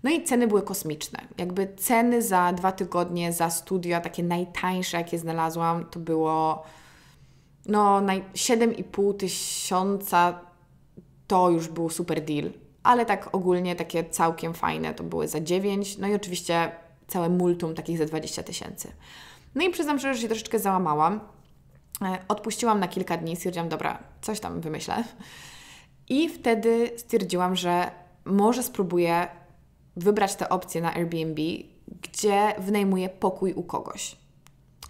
No i ceny były kosmiczne. Jakby ceny za dwa tygodnie, za studio, takie najtańsze, jakie znalazłam, to było no 7,5 tysiąca to już był super deal, ale tak ogólnie takie całkiem fajne to były za 9, no i oczywiście całe multum takich za 20 tysięcy. No i przyznam szczerze, że się troszeczkę załamałam. E, odpuściłam na kilka dni, stwierdziłam, dobra, coś tam wymyślę. I wtedy stwierdziłam, że może spróbuję wybrać tę opcję na Airbnb, gdzie wynajmuję pokój u kogoś.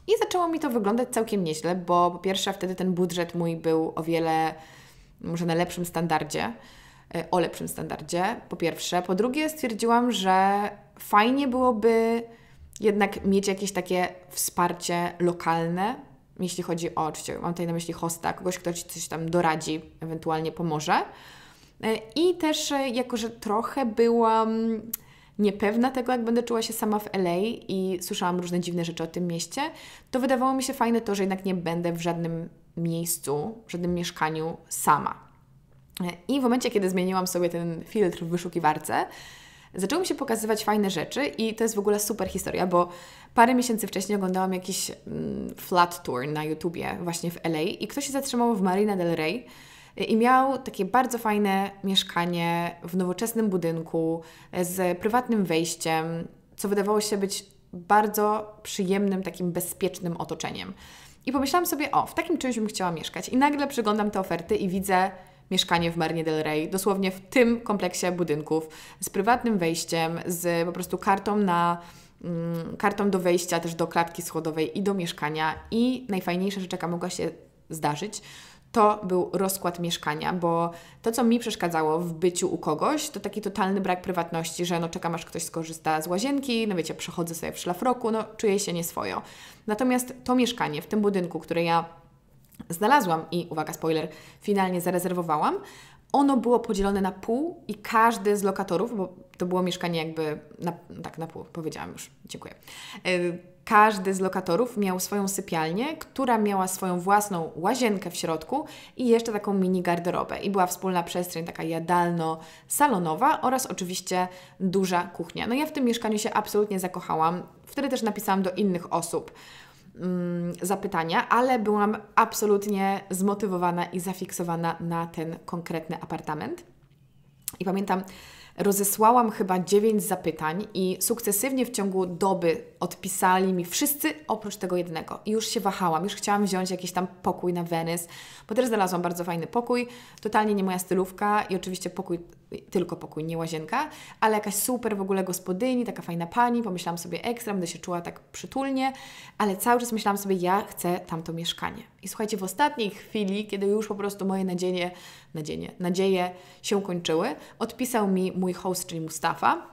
I zaczęło mi to wyglądać całkiem nieźle, bo po pierwsze wtedy ten budżet mój był o wiele, może na lepszym standardzie, e, o lepszym standardzie, po pierwsze. Po drugie stwierdziłam, że fajnie byłoby jednak mieć jakieś takie wsparcie lokalne, jeśli chodzi o, oczywiście mam tutaj na myśli hosta, kogoś, kto Ci coś tam doradzi, ewentualnie pomoże. E, I też, e, jako że trochę byłam niepewna tego, jak będę czuła się sama w LA i słyszałam różne dziwne rzeczy o tym mieście, to wydawało mi się fajne to, że jednak nie będę w żadnym miejscu, w żadnym mieszkaniu sama. I w momencie, kiedy zmieniłam sobie ten filtr w wyszukiwarce, zaczęły mi się pokazywać fajne rzeczy i to jest w ogóle super historia, bo parę miesięcy wcześniej oglądałam jakiś mm, flat tour na YouTubie właśnie w LA i ktoś się zatrzymał w Marina del Rey i miał takie bardzo fajne mieszkanie w nowoczesnym budynku e, z prywatnym wejściem, co wydawało się być bardzo przyjemnym, takim bezpiecznym otoczeniem. I pomyślałam sobie, o, w takim czymś bym chciała mieszkać. I nagle przeglądam te oferty i widzę mieszkanie w Marnie del Rey, dosłownie w tym kompleksie budynków, z prywatnym wejściem, z po prostu kartą na mm, kartą do wejścia też do klatki schodowej i do mieszkania i najfajniejsza rzecz, jaka mogła się zdarzyć, to był rozkład mieszkania, bo to, co mi przeszkadzało w byciu u kogoś, to taki totalny brak prywatności, że no czekam, aż ktoś skorzysta z łazienki, no wiecie, przechodzę sobie w szlafroku, no czuję się nieswojo. Natomiast to mieszkanie w tym budynku, które ja znalazłam i, uwaga, spoiler, finalnie zarezerwowałam, ono było podzielone na pół i każdy z lokatorów, bo to było mieszkanie jakby, na, tak, na pół, powiedziałam już, dziękuję y, każdy z lokatorów miał swoją sypialnię, która miała swoją własną łazienkę w środku i jeszcze taką mini garderobę. I była wspólna przestrzeń taka jadalno-salonowa oraz oczywiście duża kuchnia. No ja w tym mieszkaniu się absolutnie zakochałam. Wtedy też napisałam do innych osób mm, zapytania, ale byłam absolutnie zmotywowana i zafiksowana na ten konkretny apartament. I pamiętam, rozesłałam chyba 9 zapytań i sukcesywnie w ciągu doby odpisali mi wszyscy oprócz tego jednego. I już się wahałam, już chciałam wziąć jakiś tam pokój na Wenys, bo też znalazłam bardzo fajny pokój, totalnie nie moja stylówka i oczywiście pokój, tylko pokój, nie łazienka, ale jakaś super w ogóle gospodyni, taka fajna pani, pomyślałam sobie ekstra, będę się czuła tak przytulnie, ale cały czas myślałam sobie, ja chcę tamto mieszkanie. I słuchajcie, w ostatniej chwili, kiedy już po prostu moje nadzieje, nadzieje, nadzieje się kończyły, odpisał mi mój host, czyli Mustafa,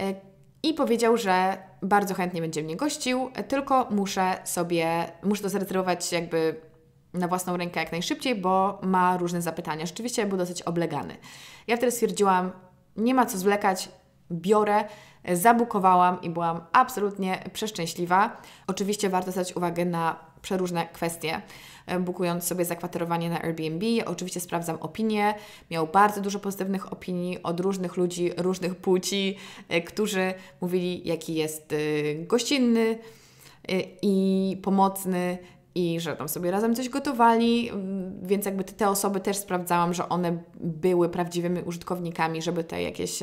e, i powiedział, że bardzo chętnie będzie mnie gościł, tylko muszę sobie, muszę to zarezerwować jakby na własną rękę jak najszybciej, bo ma różne zapytania. Rzeczywiście był dosyć oblegany. Ja wtedy stwierdziłam, nie ma co zwlekać, biorę, zabukowałam i byłam absolutnie przeszczęśliwa. Oczywiście warto zwracać uwagę na przeróżne kwestie. E, bukując sobie zakwaterowanie na Airbnb. Oczywiście sprawdzam opinie. Miał bardzo dużo pozytywnych opinii od różnych ludzi, różnych płci, e, którzy mówili, jaki jest e, gościnny i pomocny, i że tam sobie razem coś gotowali, mm, więc jakby te osoby też sprawdzałam, że one były prawdziwymi użytkownikami, żeby te jakieś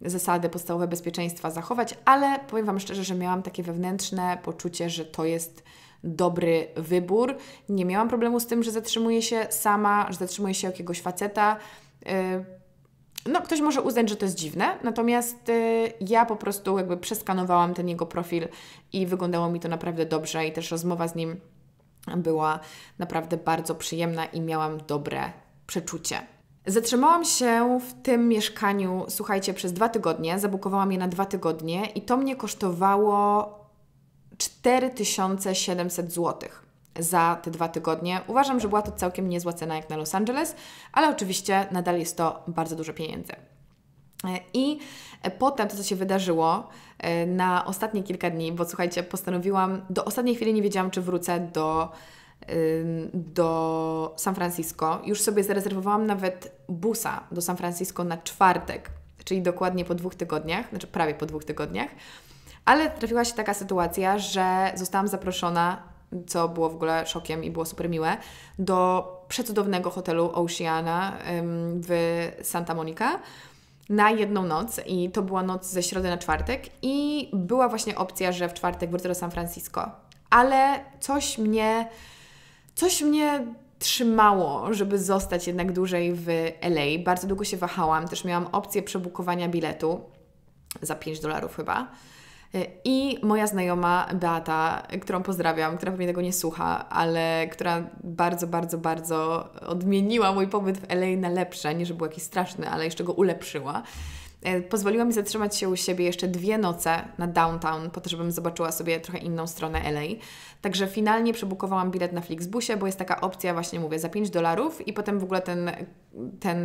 zasady podstawowe bezpieczeństwa zachować, ale powiem Wam szczerze, że miałam takie wewnętrzne poczucie, że to jest dobry wybór. Nie miałam problemu z tym, że zatrzymuję się sama, że zatrzymuję się jakiegoś faceta. Y, no, ktoś może uznać, że to jest dziwne, natomiast y, ja po prostu jakby przeskanowałam ten jego profil i wyglądało mi to naprawdę dobrze i też rozmowa z nim była naprawdę bardzo przyjemna i miałam dobre przeczucie. Zatrzymałam się w tym mieszkaniu, słuchajcie, przez dwa tygodnie, zabukowałam je na dwa tygodnie i to mnie kosztowało 4700 zł za te dwa tygodnie. Uważam, że była to całkiem niezła cena jak na Los Angeles, ale oczywiście nadal jest to bardzo dużo pieniędzy. E, I e, potem to, co się wydarzyło e, na ostatnie kilka dni, bo słuchajcie, postanowiłam, do ostatniej chwili nie wiedziałam, czy wrócę do, do San Francisco. Już sobie zarezerwowałam nawet busa do San Francisco na czwartek, czyli dokładnie po dwóch tygodniach, znaczy prawie po dwóch tygodniach. Ale trafiła się taka sytuacja, że zostałam zaproszona, co było w ogóle szokiem i było super miłe, do przecudownego hotelu Oceana w Santa Monica na jedną noc i to była noc ze środy na czwartek i była właśnie opcja, że w czwartek wrócę do San Francisco. Ale coś mnie, coś mnie trzymało, żeby zostać jednak dłużej w LA. Bardzo długo się wahałam, też miałam opcję przebukowania biletu za 5 dolarów chyba. Y, I moja znajoma Beata, którą pozdrawiam, która pewnie tego nie słucha, ale która bardzo, bardzo, bardzo odmieniła mój pobyt w LA na lepsze, nie że był jakiś straszny, ale jeszcze go ulepszyła. Y, pozwoliła mi zatrzymać się u siebie jeszcze dwie noce na downtown, po to, żebym zobaczyła sobie trochę inną stronę LA. Także finalnie przebukowałam bilet na Flixbusie, bo jest taka opcja, właśnie mówię, za 5 dolarów i potem w ogóle ten, ten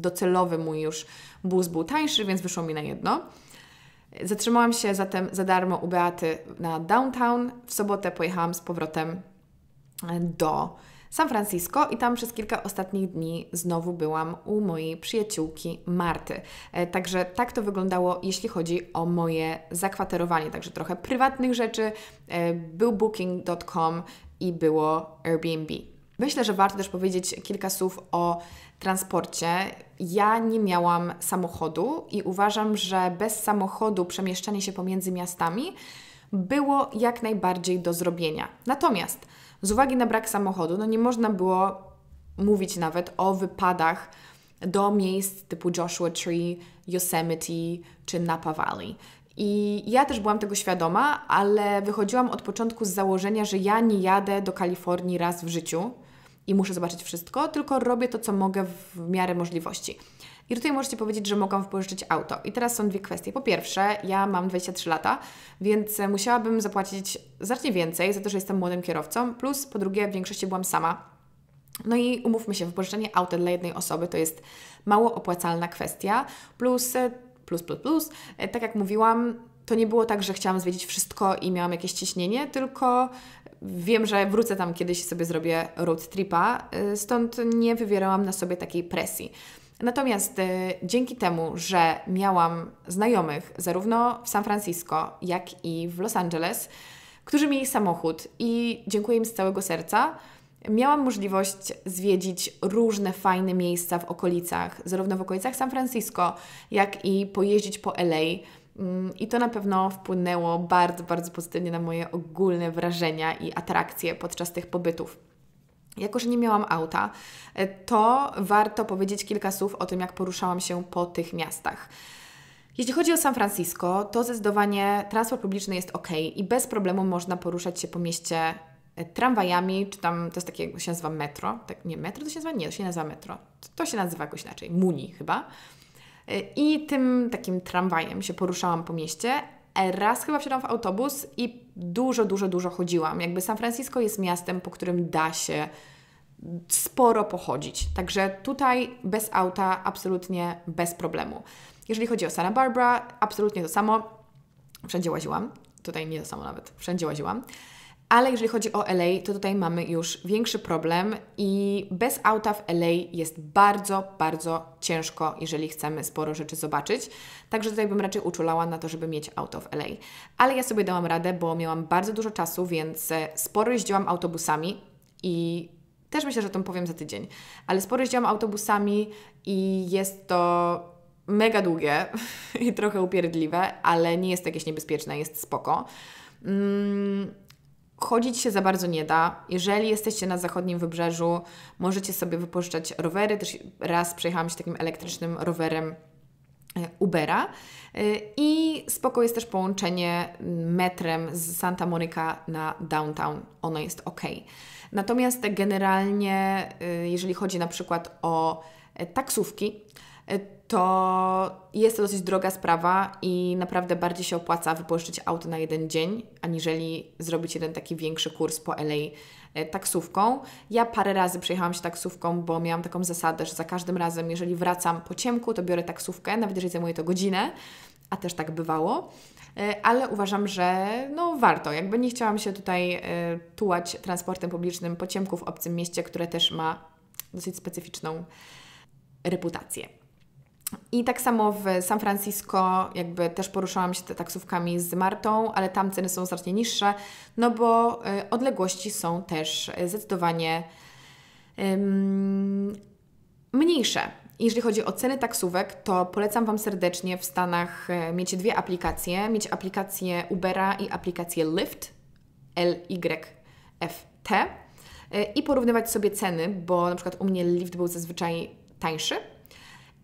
docelowy mój już bus był tańszy, więc wyszło mi na jedno. Zatrzymałam się zatem za darmo u Beaty na downtown. W sobotę pojechałam z powrotem e, do San Francisco i tam przez kilka ostatnich dni znowu byłam u mojej przyjaciółki Marty. E, także tak to wyglądało, jeśli chodzi o moje zakwaterowanie. Także trochę prywatnych rzeczy, e, był booking.com i było Airbnb. Myślę, że warto też powiedzieć kilka słów o transporcie. Ja nie miałam samochodu i uważam, że bez samochodu przemieszczanie się pomiędzy miastami było jak najbardziej do zrobienia. Natomiast z uwagi na brak samochodu, no nie można było mówić nawet o wypadach do miejsc typu Joshua Tree, Yosemite czy Napa Valley. I ja też byłam tego świadoma, ale wychodziłam od początku z założenia, że ja nie jadę do Kalifornii raz w życiu, i muszę zobaczyć wszystko, tylko robię to, co mogę w miarę możliwości. I tutaj możecie powiedzieć, że mogłam wypożyczyć auto. I teraz są dwie kwestie. Po pierwsze, ja mam 23 lata, więc musiałabym zapłacić znacznie więcej za to, że jestem młodym kierowcą, plus po drugie, w większości byłam sama. No i umówmy się, wypożyczenie auta dla jednej osoby to jest mało opłacalna kwestia, plus, plus, plus, plus, tak jak mówiłam, to nie było tak, że chciałam zwiedzić wszystko i miałam jakieś ciśnienie, tylko wiem, że wrócę tam kiedyś i sobie zrobię road tripa, y, stąd nie wywierałam na sobie takiej presji. Natomiast y, dzięki temu, że miałam znajomych zarówno w San Francisco, jak i w Los Angeles, którzy mieli samochód i dziękuję im z całego serca, miałam możliwość zwiedzić różne fajne miejsca w okolicach, zarówno w okolicach San Francisco, jak i pojeździć po LA Mm, I to na pewno wpłynęło bardzo, bardzo pozytywnie na moje ogólne wrażenia i atrakcje podczas tych pobytów. Jako, że nie miałam auta, e, to warto powiedzieć kilka słów o tym, jak poruszałam się po tych miastach. Jeśli chodzi o San Francisco, to zdecydowanie transport publiczny jest ok i bez problemu można poruszać się po mieście e, tramwajami, czy tam to jest takie, jak się nazywa metro. Tak, nie, metro to się nazywa? Nie, to się nazywa metro. To, to się nazywa jakoś inaczej. Muni chyba. I tym takim tramwajem się poruszałam po mieście. Raz chyba wsiadłam w autobus i dużo, dużo, dużo chodziłam. Jakby San Francisco jest miastem, po którym da się sporo pochodzić. Także tutaj bez auta absolutnie bez problemu. Jeżeli chodzi o Santa Barbara, absolutnie to samo. Wszędzie łaziłam. Tutaj nie to samo nawet. Wszędzie łaziłam. Ale jeżeli chodzi o LA, to tutaj mamy już większy problem i bez auta w LA jest bardzo, bardzo ciężko, jeżeli chcemy sporo rzeczy zobaczyć. Także tutaj bym raczej uczulała na to, żeby mieć auto w LA. Ale ja sobie dałam radę, bo miałam bardzo dużo czasu, więc e, sporo jeździłam autobusami i też myślę, że o tym powiem za tydzień. Ale sporo jeździłam autobusami i jest to mega długie i trochę upierdliwe, ale nie jest to jakieś niebezpieczne, jest spoko. Mm chodzić się za bardzo nie da. Jeżeli jesteście na zachodnim wybrzeżu, możecie sobie wypożyczać rowery. Też raz przejechałam się takim elektrycznym rowerem e, Ubera. E, I spoko jest też połączenie metrem z Santa Monica na downtown. Ono jest ok. Natomiast generalnie, e, jeżeli chodzi na przykład o taksówki, E, to jest to dosyć droga sprawa i naprawdę bardziej się opłaca wypożyczyć auto na jeden dzień, aniżeli zrobić jeden taki większy kurs po LA e, taksówką. Ja parę razy przejechałam się taksówką, bo miałam taką zasadę, że za każdym razem, jeżeli wracam po ciemku, to biorę taksówkę, nawet jeżeli zajmuje to godzinę, a też tak bywało. E, ale uważam, że no warto. Jakby nie chciałam się tutaj tułać transportem publicznym po ciemku w obcym mieście, które też ma dosyć specyficzną reputację. I tak samo w San Francisco, jakby też poruszałam się te taksówkami z Martą, ale tam ceny są znacznie niższe, no bo y, odległości są też zdecydowanie um, mniejsze. Jeżeli chodzi o ceny taksówek, to polecam Wam serdecznie w Stanach y, mieć dwie aplikacje. Mieć aplikację Ubera i aplikację Lyft, L-Y-F-T y, i porównywać sobie ceny, bo na przykład u mnie Lyft był zazwyczaj tańszy,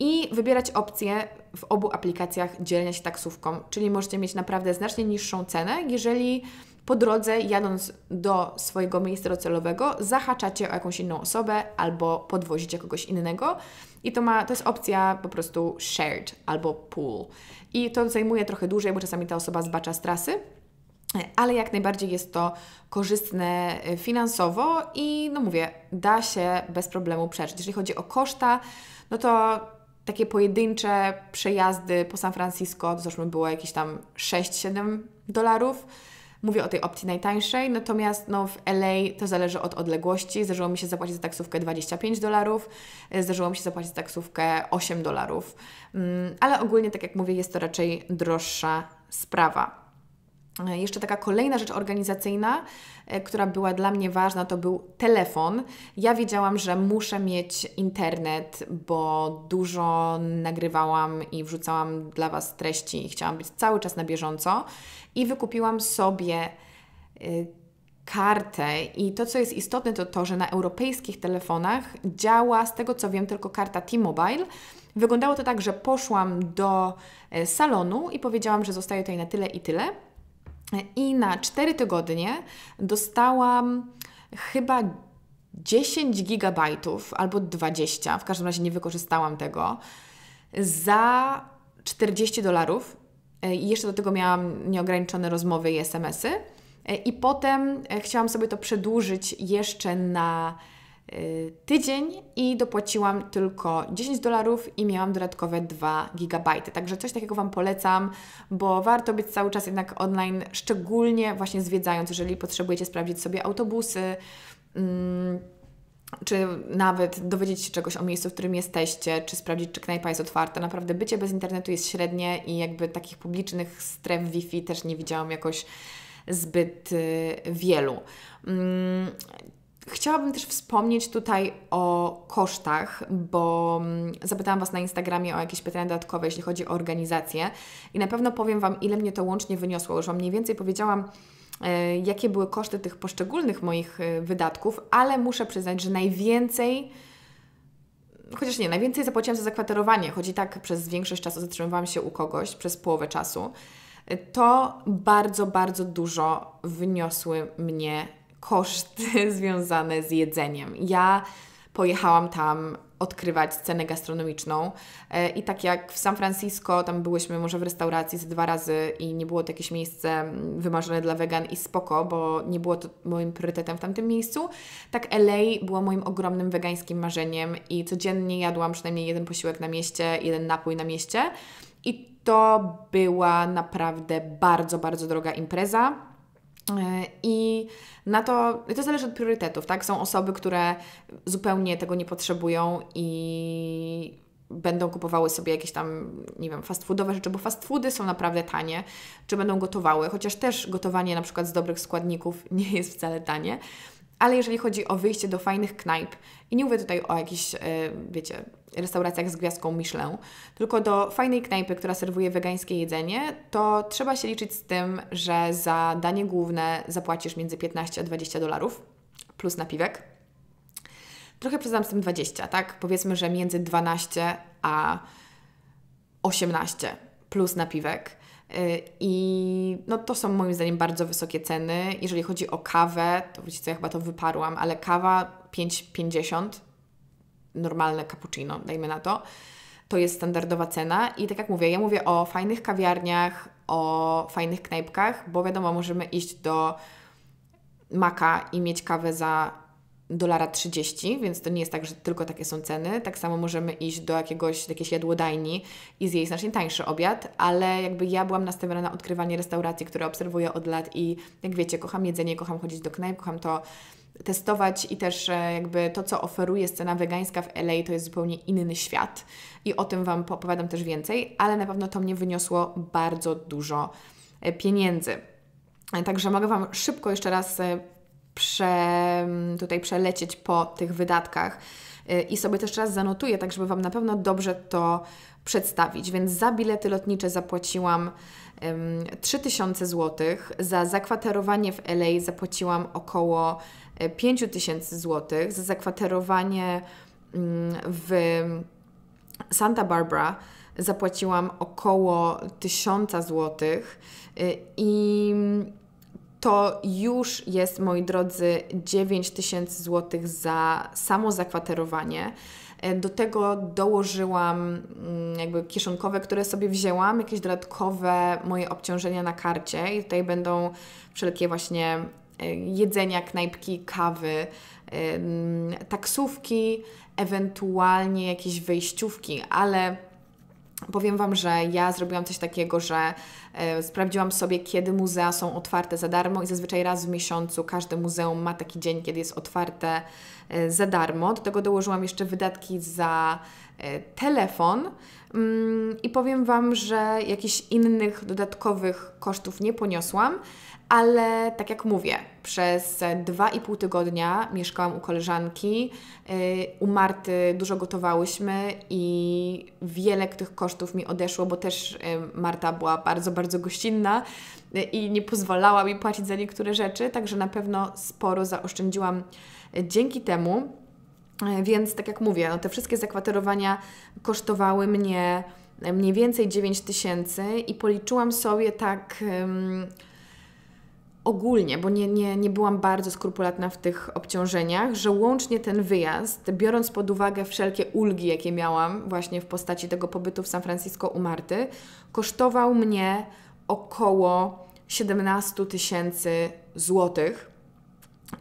i wybierać opcję w obu aplikacjach dzielenia się taksówką, czyli możecie mieć naprawdę znacznie niższą cenę, jeżeli po drodze, jadąc do swojego miejsca docelowego, zahaczacie o jakąś inną osobę albo podwozicie kogoś innego. I to, ma, to jest opcja po prostu shared albo pool. I to zajmuje trochę dłużej, bo czasami ta osoba zbacza z trasy, ale jak najbardziej jest to korzystne y, finansowo i no mówię, da się bez problemu przeżyć. Jeżeli chodzi o koszta, no to takie pojedyncze przejazdy po San Francisco, to zresztą było jakieś tam 6-7 dolarów. Mówię o tej opcji najtańszej, natomiast no, w LA to zależy od odległości. Zdarzyło mi się zapłacić za taksówkę 25 dolarów, e, zdarzyło mi się zapłacić za taksówkę 8 dolarów. Mm, ale ogólnie, tak jak mówię, jest to raczej droższa sprawa. E, jeszcze taka kolejna rzecz organizacyjna, e, która była dla mnie ważna, to był telefon. Ja wiedziałam, że muszę mieć internet, bo dużo nagrywałam i wrzucałam dla Was treści i chciałam być cały czas na bieżąco. I wykupiłam sobie e, kartę i to, co jest istotne, to to, że na europejskich telefonach działa, z tego co wiem, tylko karta T-Mobile. Wyglądało to tak, że poszłam do salonu i powiedziałam, że zostaję tutaj na tyle i tyle i na 4 tygodnie dostałam chyba 10 gigabajtów albo 20, w każdym razie nie wykorzystałam tego, za 40 dolarów. E, I jeszcze do tego miałam nieograniczone rozmowy i SMS-y. E, I potem e, chciałam sobie to przedłużyć jeszcze na Y, tydzień i dopłaciłam tylko 10 dolarów i miałam dodatkowe 2 gigabajty. Także coś takiego Wam polecam, bo warto być cały czas jednak online, szczególnie właśnie zwiedzając, jeżeli potrzebujecie sprawdzić sobie autobusy, mm, czy nawet dowiedzieć się czegoś o miejscu, w którym jesteście, czy sprawdzić, czy knajpa jest otwarta. Naprawdę bycie bez internetu jest średnie i jakby takich publicznych stref Wi-Fi też nie widziałam jakoś zbyt y, wielu. Mm, Chciałabym też wspomnieć tutaj o kosztach, bo mm, zapytałam Was na Instagramie o jakieś pytania dodatkowe, jeśli chodzi o organizację, i na pewno powiem Wam, ile mnie to łącznie wyniosło. Już Wam mniej więcej powiedziałam, e, jakie były koszty tych poszczególnych moich e, wydatków, ale muszę przyznać, że najwięcej chociaż nie, najwięcej zapłaciłam za zakwaterowanie, choć i tak przez większość czasu zatrzymywałam się u kogoś, przez połowę czasu, e, to bardzo, bardzo dużo wyniosły mnie koszty związane z jedzeniem. Ja pojechałam tam odkrywać scenę gastronomiczną e, i tak jak w San Francisco, tam byłyśmy może w restauracji z dwa razy i nie było to jakieś miejsce wymarzone dla wegan i spoko, bo nie było to moim priorytetem w tamtym miejscu, tak LA było moim ogromnym wegańskim marzeniem i codziennie jadłam przynajmniej jeden posiłek na mieście, jeden napój na mieście i to była naprawdę bardzo, bardzo droga impreza i na to, to zależy od priorytetów, tak? Są osoby, które zupełnie tego nie potrzebują i będą kupowały sobie jakieś tam, nie wiem, fast foodowe rzeczy, bo fast foody są naprawdę tanie, czy będą gotowały, chociaż też gotowanie na przykład z dobrych składników nie jest wcale tanie. Ale jeżeli chodzi o wyjście do fajnych knajp, i nie mówię tutaj o jakichś, e, wiecie, restauracjach z gwiazdką Michelin, tylko do fajnej knajpy, która serwuje wegańskie jedzenie, to trzeba się liczyć z tym, że za danie główne zapłacisz między 15 a 20 dolarów plus napiwek. Trochę przyznam z tym 20, tak? Powiedzmy, że między 12 a 18 plus napiwek. Y, I no to są moim zdaniem bardzo wysokie ceny. Jeżeli chodzi o kawę, to wiecie co, ja chyba to wyparłam, ale kawa 5,50, normalne cappuccino, dajmy na to, to jest standardowa cena. I tak jak mówię, ja mówię o fajnych kawiarniach, o fajnych knajpkach, bo wiadomo, możemy iść do maka i mieć kawę za dolara 30, więc to nie jest tak, że tylko takie są ceny. Tak samo możemy iść do jakiegoś, jakiejś jadłodajni i zjeść znacznie tańszy obiad, ale jakby ja byłam nastawiona na odkrywanie restauracji, które obserwuję od lat i jak wiecie, kocham jedzenie, kocham chodzić do knajp, kocham to testować i też e, jakby to, co oferuje scena wegańska w LA, to jest zupełnie inny świat i o tym Wam opowiadam też więcej, ale na pewno to mnie wyniosło bardzo dużo e, pieniędzy. E, także mogę Wam szybko jeszcze raz prze, tutaj przelecieć po tych wydatkach y, i sobie też raz zanotuję, tak żeby Wam na pewno dobrze to przedstawić. Więc za bilety lotnicze zapłaciłam 3000 zł, za zakwaterowanie w LA zapłaciłam około 5000 y, zł, za zakwaterowanie w Santa Barbara zapłaciłam około 1000 zł y, i to już jest, moi drodzy, 9000 tysięcy złotych za samo zakwaterowanie. E, do tego dołożyłam mm, jakby kieszonkowe, które sobie wzięłam, jakieś dodatkowe moje obciążenia na karcie i tutaj będą wszelkie właśnie e, jedzenia, knajpki, kawy, e, mm, taksówki, ewentualnie jakieś wejściówki, ale Powiem Wam, że ja zrobiłam coś takiego, że e, sprawdziłam sobie, kiedy muzea są otwarte za darmo i zazwyczaj raz w miesiącu każde muzeum ma taki dzień, kiedy jest otwarte e, za darmo. Do tego dołożyłam jeszcze wydatki za e, telefon mm, i powiem Wam, że jakichś innych dodatkowych kosztów nie poniosłam ale tak jak mówię, przez dwa i pół tygodnia mieszkałam u koleżanki, y, u Marty dużo gotowałyśmy i wiele tych kosztów mi odeszło, bo też y, Marta była bardzo, bardzo gościnna y, i nie pozwalała mi płacić za niektóre rzeczy, także na pewno sporo zaoszczędziłam dzięki temu. Więc tak jak mówię, no, te wszystkie zakwaterowania kosztowały mnie mniej więcej 9 tysięcy i policzyłam sobie tak... Um, ogólnie, bo nie, nie, nie byłam bardzo skrupulatna w tych obciążeniach, że łącznie ten wyjazd, biorąc pod uwagę wszelkie ulgi, jakie miałam właśnie w postaci tego pobytu w San Francisco u Marty, kosztował mnie około 17 tysięcy złotych,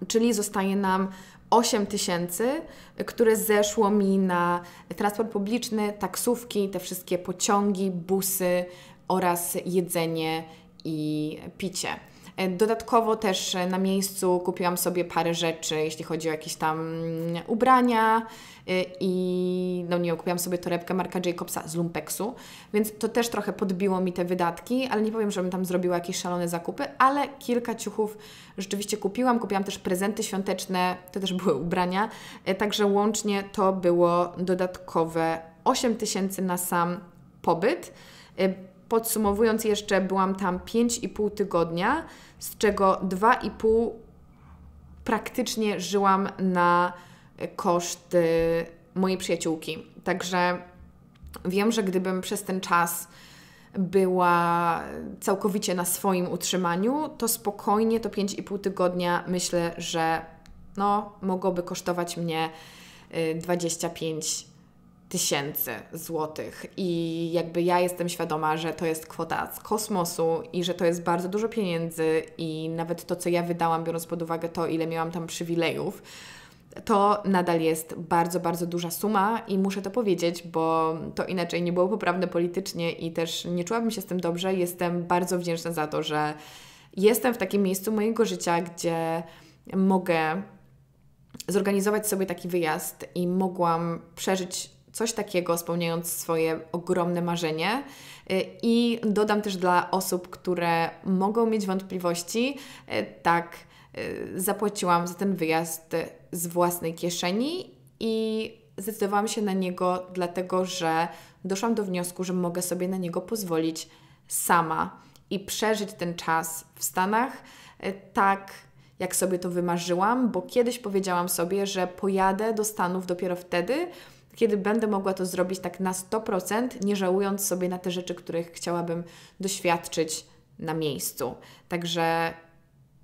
czyli zostaje nam 8 tysięcy, które zeszło mi na transport publiczny, taksówki, te wszystkie pociągi, busy oraz jedzenie i picie. E, dodatkowo też e, na miejscu kupiłam sobie parę rzeczy, jeśli chodzi o jakieś tam mm, ubrania e, i no nie kupiłam sobie torebkę marka Jacobsa z Lumpeksu, więc to też trochę podbiło mi te wydatki, ale nie powiem, żebym tam zrobiła jakieś szalone zakupy, ale kilka ciuchów rzeczywiście kupiłam. Kupiłam też prezenty świąteczne, to też były ubrania, także łącznie to było dodatkowe 8 tysięcy na sam pobyt. Podsumowując jeszcze, byłam tam 5,5 tygodnia, z czego 2,5 praktycznie żyłam na koszt mojej przyjaciółki. Także wiem, że gdybym przez ten czas była całkowicie na swoim utrzymaniu, to spokojnie to 5,5 tygodnia myślę, że no, mogłoby kosztować mnie 25 y, tysięcy złotych i jakby ja jestem świadoma, że to jest kwota z kosmosu i że to jest bardzo dużo pieniędzy i nawet to, co ja wydałam, biorąc pod uwagę to, ile miałam tam przywilejów, to nadal jest bardzo, bardzo duża suma i muszę to powiedzieć, bo to inaczej nie było poprawne politycznie i też nie czułabym się z tym dobrze. Jestem bardzo wdzięczna za to, że jestem w takim miejscu mojego życia, gdzie mogę zorganizować sobie taki wyjazd i mogłam przeżyć coś takiego, spełniając swoje ogromne marzenie. Y, I dodam też dla osób, które mogą mieć wątpliwości, y, tak, y, zapłaciłam za ten wyjazd z własnej kieszeni i zdecydowałam się na niego, dlatego że doszłam do wniosku, że mogę sobie na niego pozwolić sama i przeżyć ten czas w Stanach tak, jak sobie to wymarzyłam, bo kiedyś powiedziałam sobie, że pojadę do Stanów dopiero wtedy, kiedy będę mogła to zrobić tak na 100%, nie żałując sobie na te rzeczy, których chciałabym doświadczyć na miejscu. Także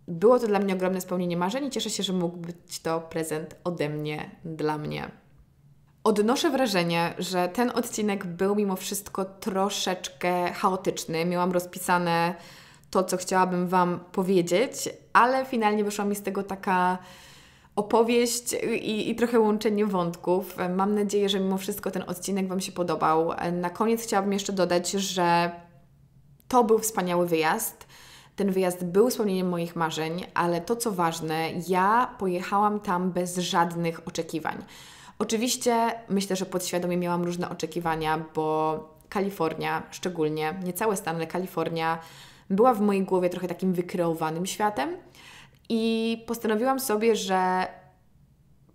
było to dla mnie ogromne spełnienie marzeń i cieszę się, że mógł być to prezent ode mnie dla mnie. Odnoszę wrażenie, że ten odcinek był mimo wszystko troszeczkę chaotyczny. Miałam rozpisane to, co chciałabym Wam powiedzieć, ale finalnie wyszła mi z tego taka opowieść i, i, trochę łączenie wątków. Mam nadzieję, że mimo wszystko ten odcinek Wam się podobał. Na koniec chciałabym jeszcze dodać, że to był wspaniały wyjazd. Ten wyjazd był spełnieniem moich marzeń, ale to co ważne, ja pojechałam tam bez żadnych oczekiwań. Oczywiście myślę, że podświadomie miałam różne oczekiwania, bo Kalifornia szczególnie, nie całe Stany, ale Kalifornia była w mojej głowie trochę takim wykreowanym światem. I postanowiłam sobie, że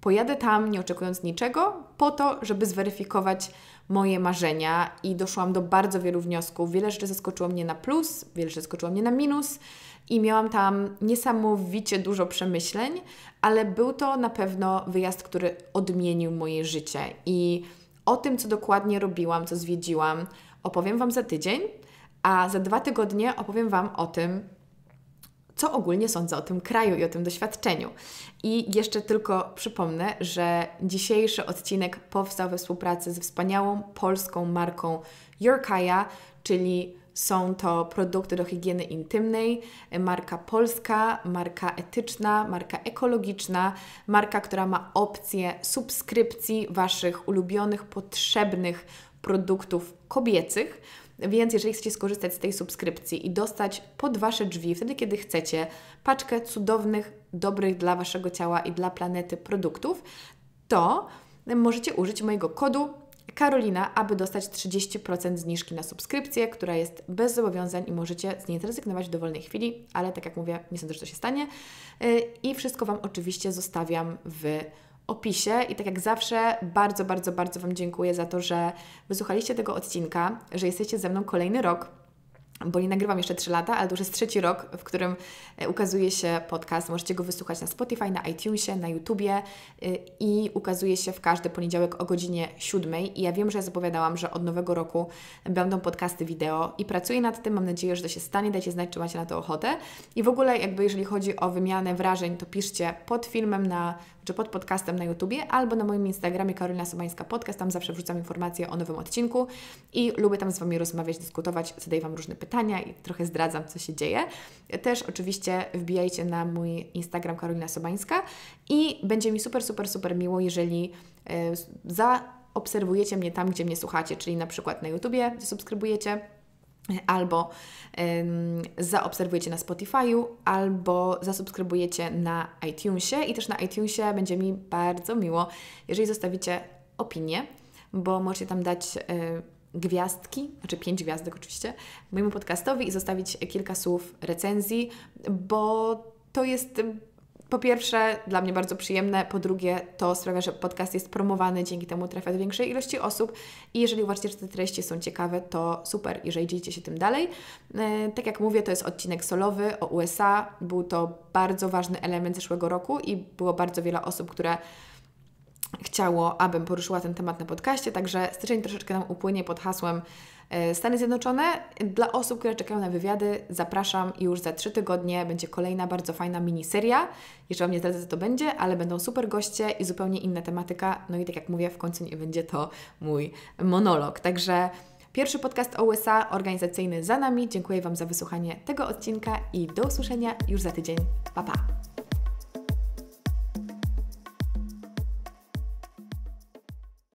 pojadę tam nie oczekując niczego, po to, żeby zweryfikować moje marzenia i doszłam do bardzo wielu wniosków. Wiele rzeczy zaskoczyło mnie na plus, wiele rzeczy zaskoczyło mnie na minus i miałam tam niesamowicie dużo przemyśleń, ale był to na pewno wyjazd, który odmienił moje życie. I o tym, co dokładnie robiłam, co zwiedziłam, opowiem Wam za tydzień, a za dwa tygodnie opowiem Wam o tym, co ogólnie sądzę o tym kraju i o tym doświadczeniu. I jeszcze tylko przypomnę, że dzisiejszy odcinek powstał we współpracy z wspaniałą polską marką Yorkaya, czyli są to produkty do higieny intymnej, marka polska, marka etyczna, marka ekologiczna, marka, która ma opcję subskrypcji Waszych ulubionych, potrzebnych produktów kobiecych. Więc jeżeli chcecie skorzystać z tej subskrypcji i dostać pod Wasze drzwi, wtedy kiedy chcecie, paczkę cudownych, dobrych dla Waszego ciała i dla planety produktów, to możecie użyć mojego kodu Karolina, aby dostać 30% zniżki na subskrypcję, która jest bez zobowiązań i możecie z niej zrezygnować w dowolnej chwili, ale tak jak mówię, nie sądzę, że to się stanie. Y, I wszystko Wam oczywiście zostawiam w opisie i tak jak zawsze bardzo, bardzo, bardzo Wam dziękuję za to, że wysłuchaliście tego odcinka, że jesteście ze mną kolejny rok bo nie nagrywam jeszcze 3 lata, ale to już jest trzeci rok, w którym e, ukazuje się podcast. Możecie go wysłuchać na Spotify, na iTunesie, na YouTubie e, i ukazuje się w każdy poniedziałek o godzinie 7. I ja wiem, że zapowiadałam, że od nowego roku będą podcasty wideo i pracuję nad tym. Mam nadzieję, że to się stanie. Dajcie znać, czy macie na to ochotę. I w ogóle jakby jeżeli chodzi o wymianę wrażeń, to piszcie pod filmem na czy pod podcastem na YouTubie, albo na moim Instagramie Karolina Sobańska Podcast. Tam zawsze wrzucam informacje o nowym odcinku i lubię tam z Wami rozmawiać, dyskutować, zadaję Wam różne pytania pytania i trochę zdradzam, co się dzieje. Też oczywiście wbijajcie na mój Instagram Karolina Sobańska i będzie mi super, super, super miło, jeżeli e, zaobserwujecie mnie tam, gdzie mnie słuchacie, czyli na przykład na YouTubie subskrybujecie, albo ym, zaobserwujecie na Spotify'u, albo zasubskrybujecie na iTunesie i też na iTunesie będzie mi bardzo miło, jeżeli zostawicie opinię, bo możecie tam dać e, gwiazdki, znaczy pięć gwiazdek oczywiście, mojemu podcastowi i zostawić kilka słów recenzji, bo to jest po pierwsze dla mnie bardzo przyjemne, po drugie to sprawia, że podcast jest promowany, dzięki temu trafia do większej ilości osób i jeżeli uważacie, że te treści są ciekawe, to super jeżeli dzielicie się tym dalej. E, tak jak mówię, to jest odcinek solowy o USA, był to bardzo ważny element zeszłego roku i było bardzo wiele osób, które chciało, abym poruszyła ten temat na podcaście, także styczeń troszeczkę nam upłynie pod hasłem e, Stany Zjednoczone. Dla osób, które czekają na wywiady, zapraszam już za trzy tygodnie będzie kolejna bardzo fajna miniseria. Jeszcze Wam nie zdradzę, co to będzie, ale będą super goście i zupełnie inna tematyka. No i tak jak mówię, w końcu nie będzie to mój monolog. Także pierwszy podcast o USA organizacyjny za nami. Dziękuję Wam za wysłuchanie tego odcinka i do usłyszenia już za tydzień. Pa, pa!